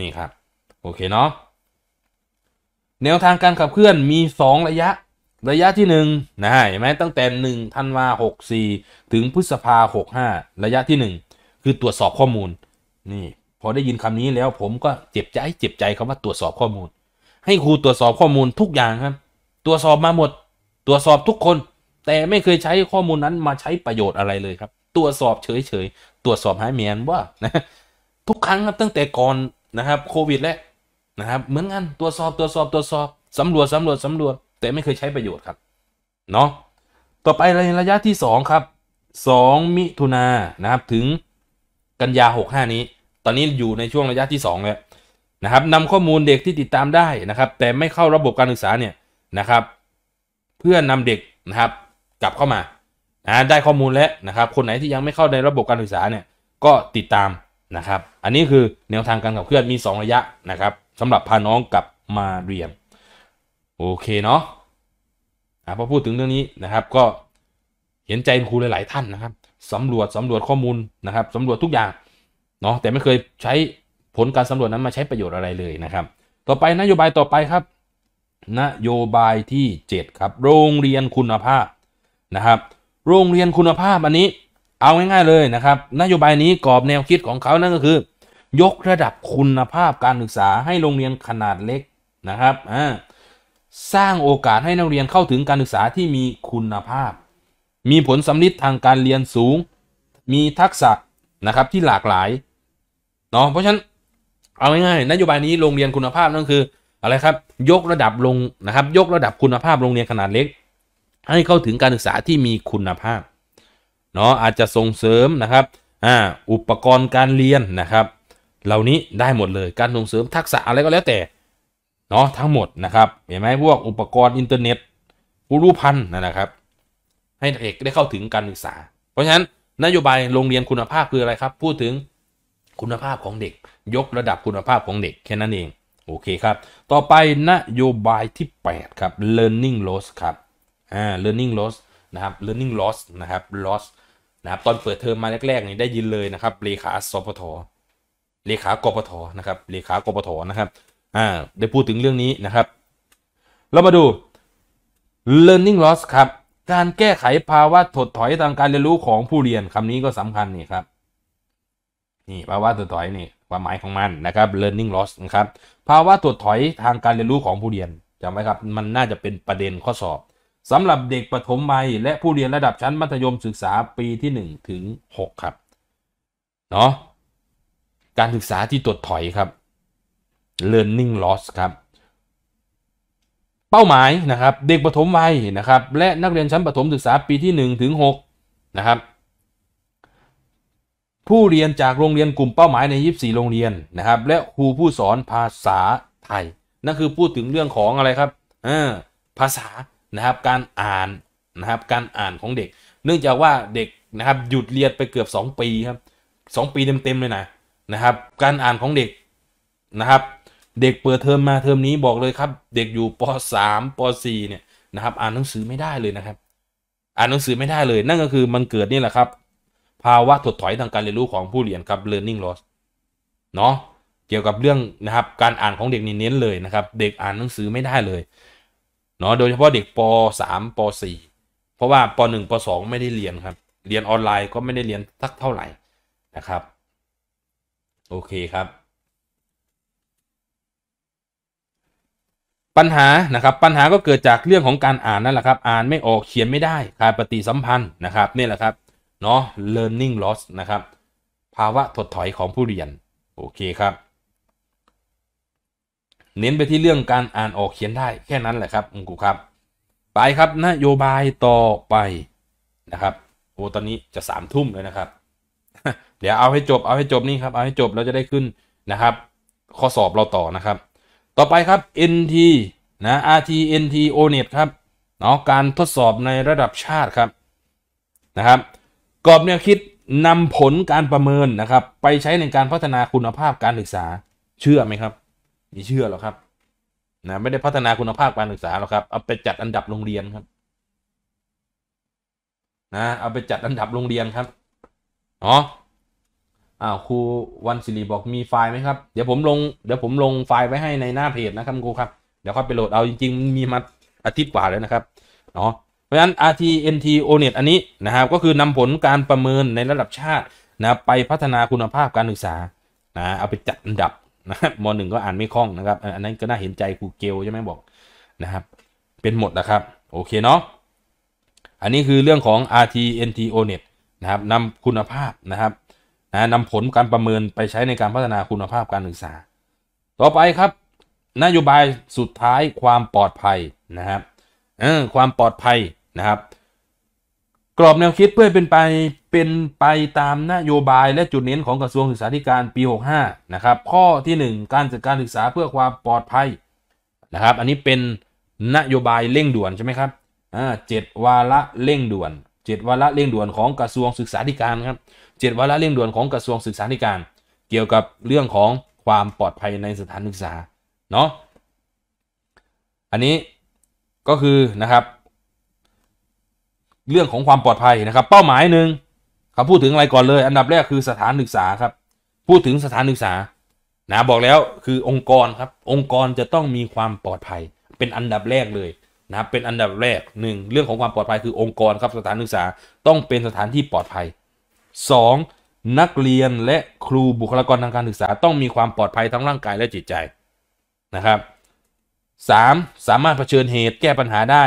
นี่ครับโอเคเนาะแนวทางการขับเคลื่อนมี 2 ระยะ ระยะที่1นะฮะเห็นไหมตั้งแต่1ธันวา64 ถึงพฤษภา65 ระยะที่ 1 คือตรวจสอบข้อมูล นี่พอได้ยินคำนี้แล้วผมก็เจ็บใจเจ็บใจคำว่าตรวจสอบข้อมูล ให้ครูตรวจสอบข้อมูลทุกอย่างครับ ตรวจสอบมาหมด ตรวจสอบทุกคน แต่ไม่เคยใช้ข้อมูลนั้นมาใช้ประโยชน์อะไรเลยครับตรวจสอบเฉยๆตรวจสอบหายเมียนว่านะทุกครั้งครับตั้งแต่ก่อนนะครับโควิด และนะครับเหมือนกันตรวจสอบตรวจสอบตรวจสอบสำรวจสำรวจสำรวจ แต่ไม่เคยใช้ประโยชน์ครับเนาะต่อไปในระยะที่ 2 ครับ 2 มิถุนานะครับถึงกันยา 65 นี้ ตอนนี้อยู่ในช่วงระยะที่2แล้วนะครับนำข้อมูลเด็กที่ติดตามได้นะครับ แต่ไม่เข้าระบบการศึกษาเนี่ยนะครับ เพื่อนำเด็กนะครับกลับเข้ามานะได้ข้อมูลแล้วนะครับ คนไหนที่ยังไม่เข้าในระบบการศึกษาเนี่ยก็ติดตามนะครับ อันนี้คือแนวทางการขับเคลื่อนมี2ระยะนะครับสำหรับพาน้อง กลับมาเรียนโอเคเนาะอ่ะพอพูดถึงเรื่องนี้นะครับ ก็เห็นใจครูหลายๆ ท่านนะครับสำรวจสำรวจข้อมูลนะครับสำรวจทุกอย่าง เนาะแต่ไม่เคยใช้ผลการสำรวจนั้นมาใช้ประโยชน์อะไรเลย นะครับ ต่อไปนโยบายต่อไปครับ นโยบายที่ 7 ครับ โรงเรียนคุณภาพนะครับ โรงเรียนคุณภาพ อัน นี้เอา ง่ายๆเลยนะครับ นโยบายนี้กรอบแนวคิดของเขานั่นก็คือยกระดับคุณภาพการศึกษาให้โรงเรียนขนาดเล็กนะครับ สร้างโอกาสให้นักเรียนเข้าถึงการศึกษาที่มีคุณภาพ มีผลสำลิดทางการเรียนสูง มีทักษะนะครับที่หลากหลาย เนาะ เพราะฉะนั้นเอาง่ายๆ นโยบายนี้โรงเรียนคุณภาพนั่นคือ อะไรครับ ยกระดับลงนะครับ ยกระดับคุณภาพโรงเรียนขนาดเล็ก ให้เข้าถึงการศึกษาที่มีคุณภาพ เนาะอาจจะส่งเสริมนะครับอ่าอุปกรณ์การเรียนนะครับเหล่านี้ได้หมดเลยการส่งเสริมทักษะอะไร ก็แล้วแต่ เนาะทั้งหมด นะครับ เห็นไหมพวก อุปกรณ์อินเทอร์เน็ตผู้รู้พันนะครับ ให้เด็กได้เข้าถึงการศึกษา เพราะฉะนั้นนโยบายโรงเรียนคุณภาพคืออะไร ครับ พูดถึงคุณภาพของเด็ก ยกระดับคุณภาพของเด็ก แค่นั้นเองโอเคครับต่อไปนโยบายที่8ครับ learning loss ครับอ่า learning loss นะครับ learning loss นะครับ loss นะครับตอนเปิดเทอมมาแรกๆนี่ได้ยินเลยนะครับเลขาสพทเลขากปทนะครับ เลขากปทนะครับ อ่าได้พูดถึงเรื่องนี้นะครับ เรามาดู learning loss ครับ การแก้ไขภาวะถดถอยทางการเรียนรู้ของผู้เรียน คำนี้ก็สำคัญนี่ครับ นี่ภาวะถดถอยนี่ความหมายของมันนะครับ learning loss นะครับ ภาวะถดถอยทางการเรียนรู้ของผู้เรียนจำไว้ครับ มันน่าจะเป็นประเด็นข้อสอบสำหรับเด็กประถมวัยและผู้เรียนระดับชั้นมัธยมศึกษาปีที่1ถึง6ครับ เนาะการศึกษาที่ตดถอยครับ learning loss ครับ เป้าหมายนะครับเด็กประถมวัยนะครับและนักเรียนชั้นประถมศึกษาปีที่1ถึง6นะครับ ผู้เรียนจากโรงเรียนกลุ่มเป้าหมายใน 24 โรงเรียนนะครับ และครูผู้สอนภาษาไทยนั่นคือพูดถึงเรื่องของอะไรครับภาษานะครับ การอ่านนะครับ การอ่านของเด็ก เนื่องจากว่าเด็กนะครับหยุดเรียนไปเกือบ 2 ปีครับ2ปีเต็มๆเลยนะนะครับการอ่านของเด็กนะครับ เด็กเปิดเทอมมาเทอมนี้บอกเลยครับ เด็กอยู่ป .3 ป .4 เนี่ยนะครับ อ่านหนังสือไม่ได้เลยนะครับ อ่านหนังสือไม่ได้เลยนั่นก็คือมันเกิดนี่แหละครับ ภาวะถดถอยทางการเรียนรู้ของผู้เรียนครับ learning loss เนาะเกี่ยวกับเรื่องนะครับการอ่านของเด็กนี่เน้นเลยนะครับ เด็กอ่านหนังสือไม่ได้เลยเนาะโดยเฉพาะเด็กป .3 ป .4 เพราะว่าป .1 ป .2 ไม่ได้เรียนครับ เรียนออนไลน์ก็ไม่ได้เรียนสักเท่าไหร่นะครับโอเคครับ ปัญหา นะครับ ปัญหาก็เกิดจากเรื่องของการอ่านนั่นแหละครับ อ่านไม่ออกเขียนไม่ได้ขาดปฏิสัมพันธ์นะครับ นี่แหละครับเนาะ learning loss นะครับ ภาวะถดถอยของผู้เรียนโอเคครับ เน้นไปที่เรื่องการอ่านออกเขียนได้แค่นั้นแหละครับอุครูครับ ไปครับนโยบายต่อไปนะครับโอ้ตอนนี้จะสามทุ่มเลยนะครับเดี๋ยวเอา ให้ จบ เอาให้จบนี่ครับ เอาให้จบเราจะได้ขึ้นนะครับ ข้อสอบเราต่อนะครับ ต่อไปครับ NT นะ RT NT ONET ครับเนาะการทดสอบในระดับชาติครับนะครับกรอบแนวคิดนำผลการประเมินนะครับ ไปใช้ในการพัฒนาคุณภาพการศึกษาเชื่อไหมครับ มีเชื่อหรอครับนะไม่ได้พัฒนาคุณภาพการศึกษาหรอกครับ เอาไปจัดอันดับโรงเรียนครับนะเอาไปจัดอันดับโรงเรียนครับเนาะอ่าครูวันสิริบอกมีไฟล์ไหมครับเดี๋ยวผมลงเดี๋ยวผมลงไฟล์ไว้ให้ในหน้าเพจนะครับครูครับ เดี๋ยวค่อยไปโหลดเอาจริงๆมีมาอาทิตย์กว่าแล้วนะครับเนาะเพราะฉะนั้น RTNT ONET อันนี้นะครับก็คือนำผลการประเมินในระดับชาตินะไปพัฒนาคุณภาพการศึกษานะเอาไปจัดอันดับนะครับมหนึ่งก็อ่านไม่คล่องนะครับอันนั้นก็น่าเห็นใจครูเกลใช่ไหมบอกนะครับ เป็นหมดนะครับโอเคเนาะอันนี้คือเรื่องของ RTNT ONET นะครับนำคุณภาพนะครับนะนำผลการประเมินไปใช้ในการพัฒนาคุณภาพการศึกษา ต่อไปครับ นโยบายสุดท้ายความปลอดภัยนะครับ ความปลอดภัยนะครับ กรอบแนวคิดเพื่อเป็นไปเป็นไปตามนโยบายและจุดเน้นของกระทรวงศึกษาธิการปี 65 นะครับ ข้อที่ 1 การจัดการศึกษาเพื่อความปลอดภัยนะครับ อันนี้เป็นนโยบายเร่งด่วนใช่ไหมครับอ่าเจ็ดวาระเร่งด่วน 7 วาระเร่งด่วนของกระทรวงศึกษาธิการครับ7วาระเร่งด่วนของกระทรวงศึกษาธิการเกี่ยวกับเรื่องของความปลอดภัยในสถานศึกษาเนาะ อันนี้ก็คือนะครับ เรื่องของความปลอดภัยนะครับเป้าหมายหนึ่งเขาพูดถึงอะไรก่อนเลยอันดับแรกคือสถานศึกษาครับพูดถึงสถานศึกษานะบอกแล้วคือองค์กรครับองค์กรจะต้องมีความปลอดภัย เป็นอันดับแรกเลยนะเป็นอันดับแรกหนึ่งเรื่องของความปลอดภัยคือองค์กรครับสถานศึกษาต้องเป็นสถานที่ปลอดภัย 2. นักเรียนและครูบุคลากรทางการศึกษา ต้องมีความปลอดภัย ทั้งร่างกายและจิตใจนะครับ 3. สามารถเผชิญเหตุแก้ปัญหาได้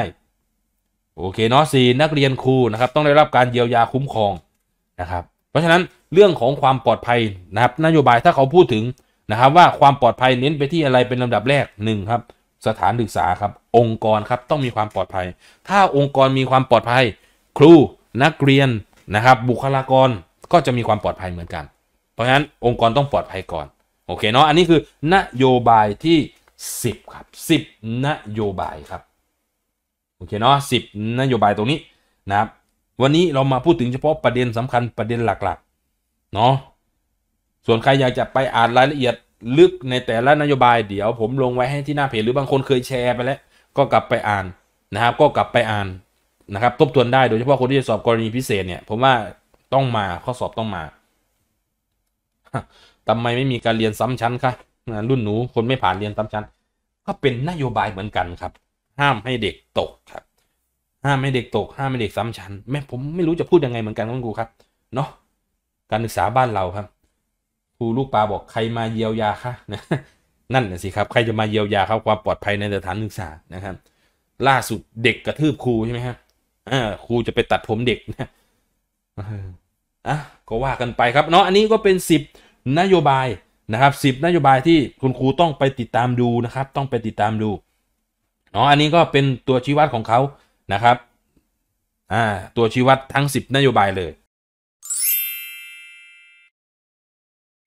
โอเคเนาะสี่นักเรียนครูนะครับต้องได้รับการเยียวยาคุ้มครองนะครับเพราะฉะนั้นเรื่องของความปลอดภัยนะครับนโยบายถ้าเขาพูดถึงนะครับว่าความปลอดภัยเน้นไปที่อะไรเป็นลำดับแรกหนึ่งครับสถานศึกษาครับองค์กรครับต้องมีความปลอดภัย ถ้าองค์กรมีความปลอดภัย ครูนักเรียนนะครับ บุคลากรก็จะมีความปลอดภัยเหมือนกัน เพราะฉะนั้นองค์กรต้องปลอดภัยก่อนโอเคเนาะอันนี้คือ นโยบายที่ 10ครับ 10 นโยบายครับโอเคเนาะสินโยบายตรงนี้นะครับวันนี้เรามาพูดถึงเฉพาะประเด็นสำคัญประเด็นหลักๆเนาะส่วนใครอยากจะไปอ่านรายละเอียดลึกในแต่ละนโยบายเดี๋ยวผมลงไว้ให้ที่หน้าเพจหรือบางคนเคยแชร์ไปแล้วก็กลับไปอ่านนะครับก็กลับไปอ่านนะครับ ทบทวนได้โดยเฉพาะคนที่จะสอบกรณีพิเศษเนี่ยผมว่าต้องมาข้อสอบต้องมาทำไมไม่มีการเรียนซ้ำชั้นคะรุ่นหนูคนไม่ผ่านเรียนซ้ำชั้นก็เป็นนโยบายเหมือนกันครับ ห้ามให้เด็กตกครับ ห้ามให้เด็กตกห้ามให้เด็กซ้ำชั้นแม่ผมไม่รู้จะพูดยังไงเหมือนกันคุณครูครับเนาะการศึกษาบ้านเราครับ ครูลูกปลาบอกใครมาเยียวยาคะนั่นะสิครับใครจะมาเยียวยาเขาความปลอดภัยในสถานศึกษานะครับล่าสุดเด็กกระทืบครูใช่ไหมครับอครูจะไปตัดผมเด็กนะอ่ะ ก็ว่ากันไปครับเนาะ อันนี้ก็เป็น 10 นโยบาย นะครับิบนโยบายที่คุณครูต้องไปติดตามดูนะครับ ต้องไปติดตามดูเนาะอันนี้ก็เป็นตัวชี้วัดของเขานะครับ อ่า ตัวชี้วัดทั้ง 10 นโยบายเลย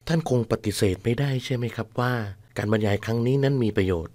ท่านคงปฏิเสธไม่ได้ใช่ไหมครับว่า การบรรยายครั้งนี้นั้นมีประโยชน์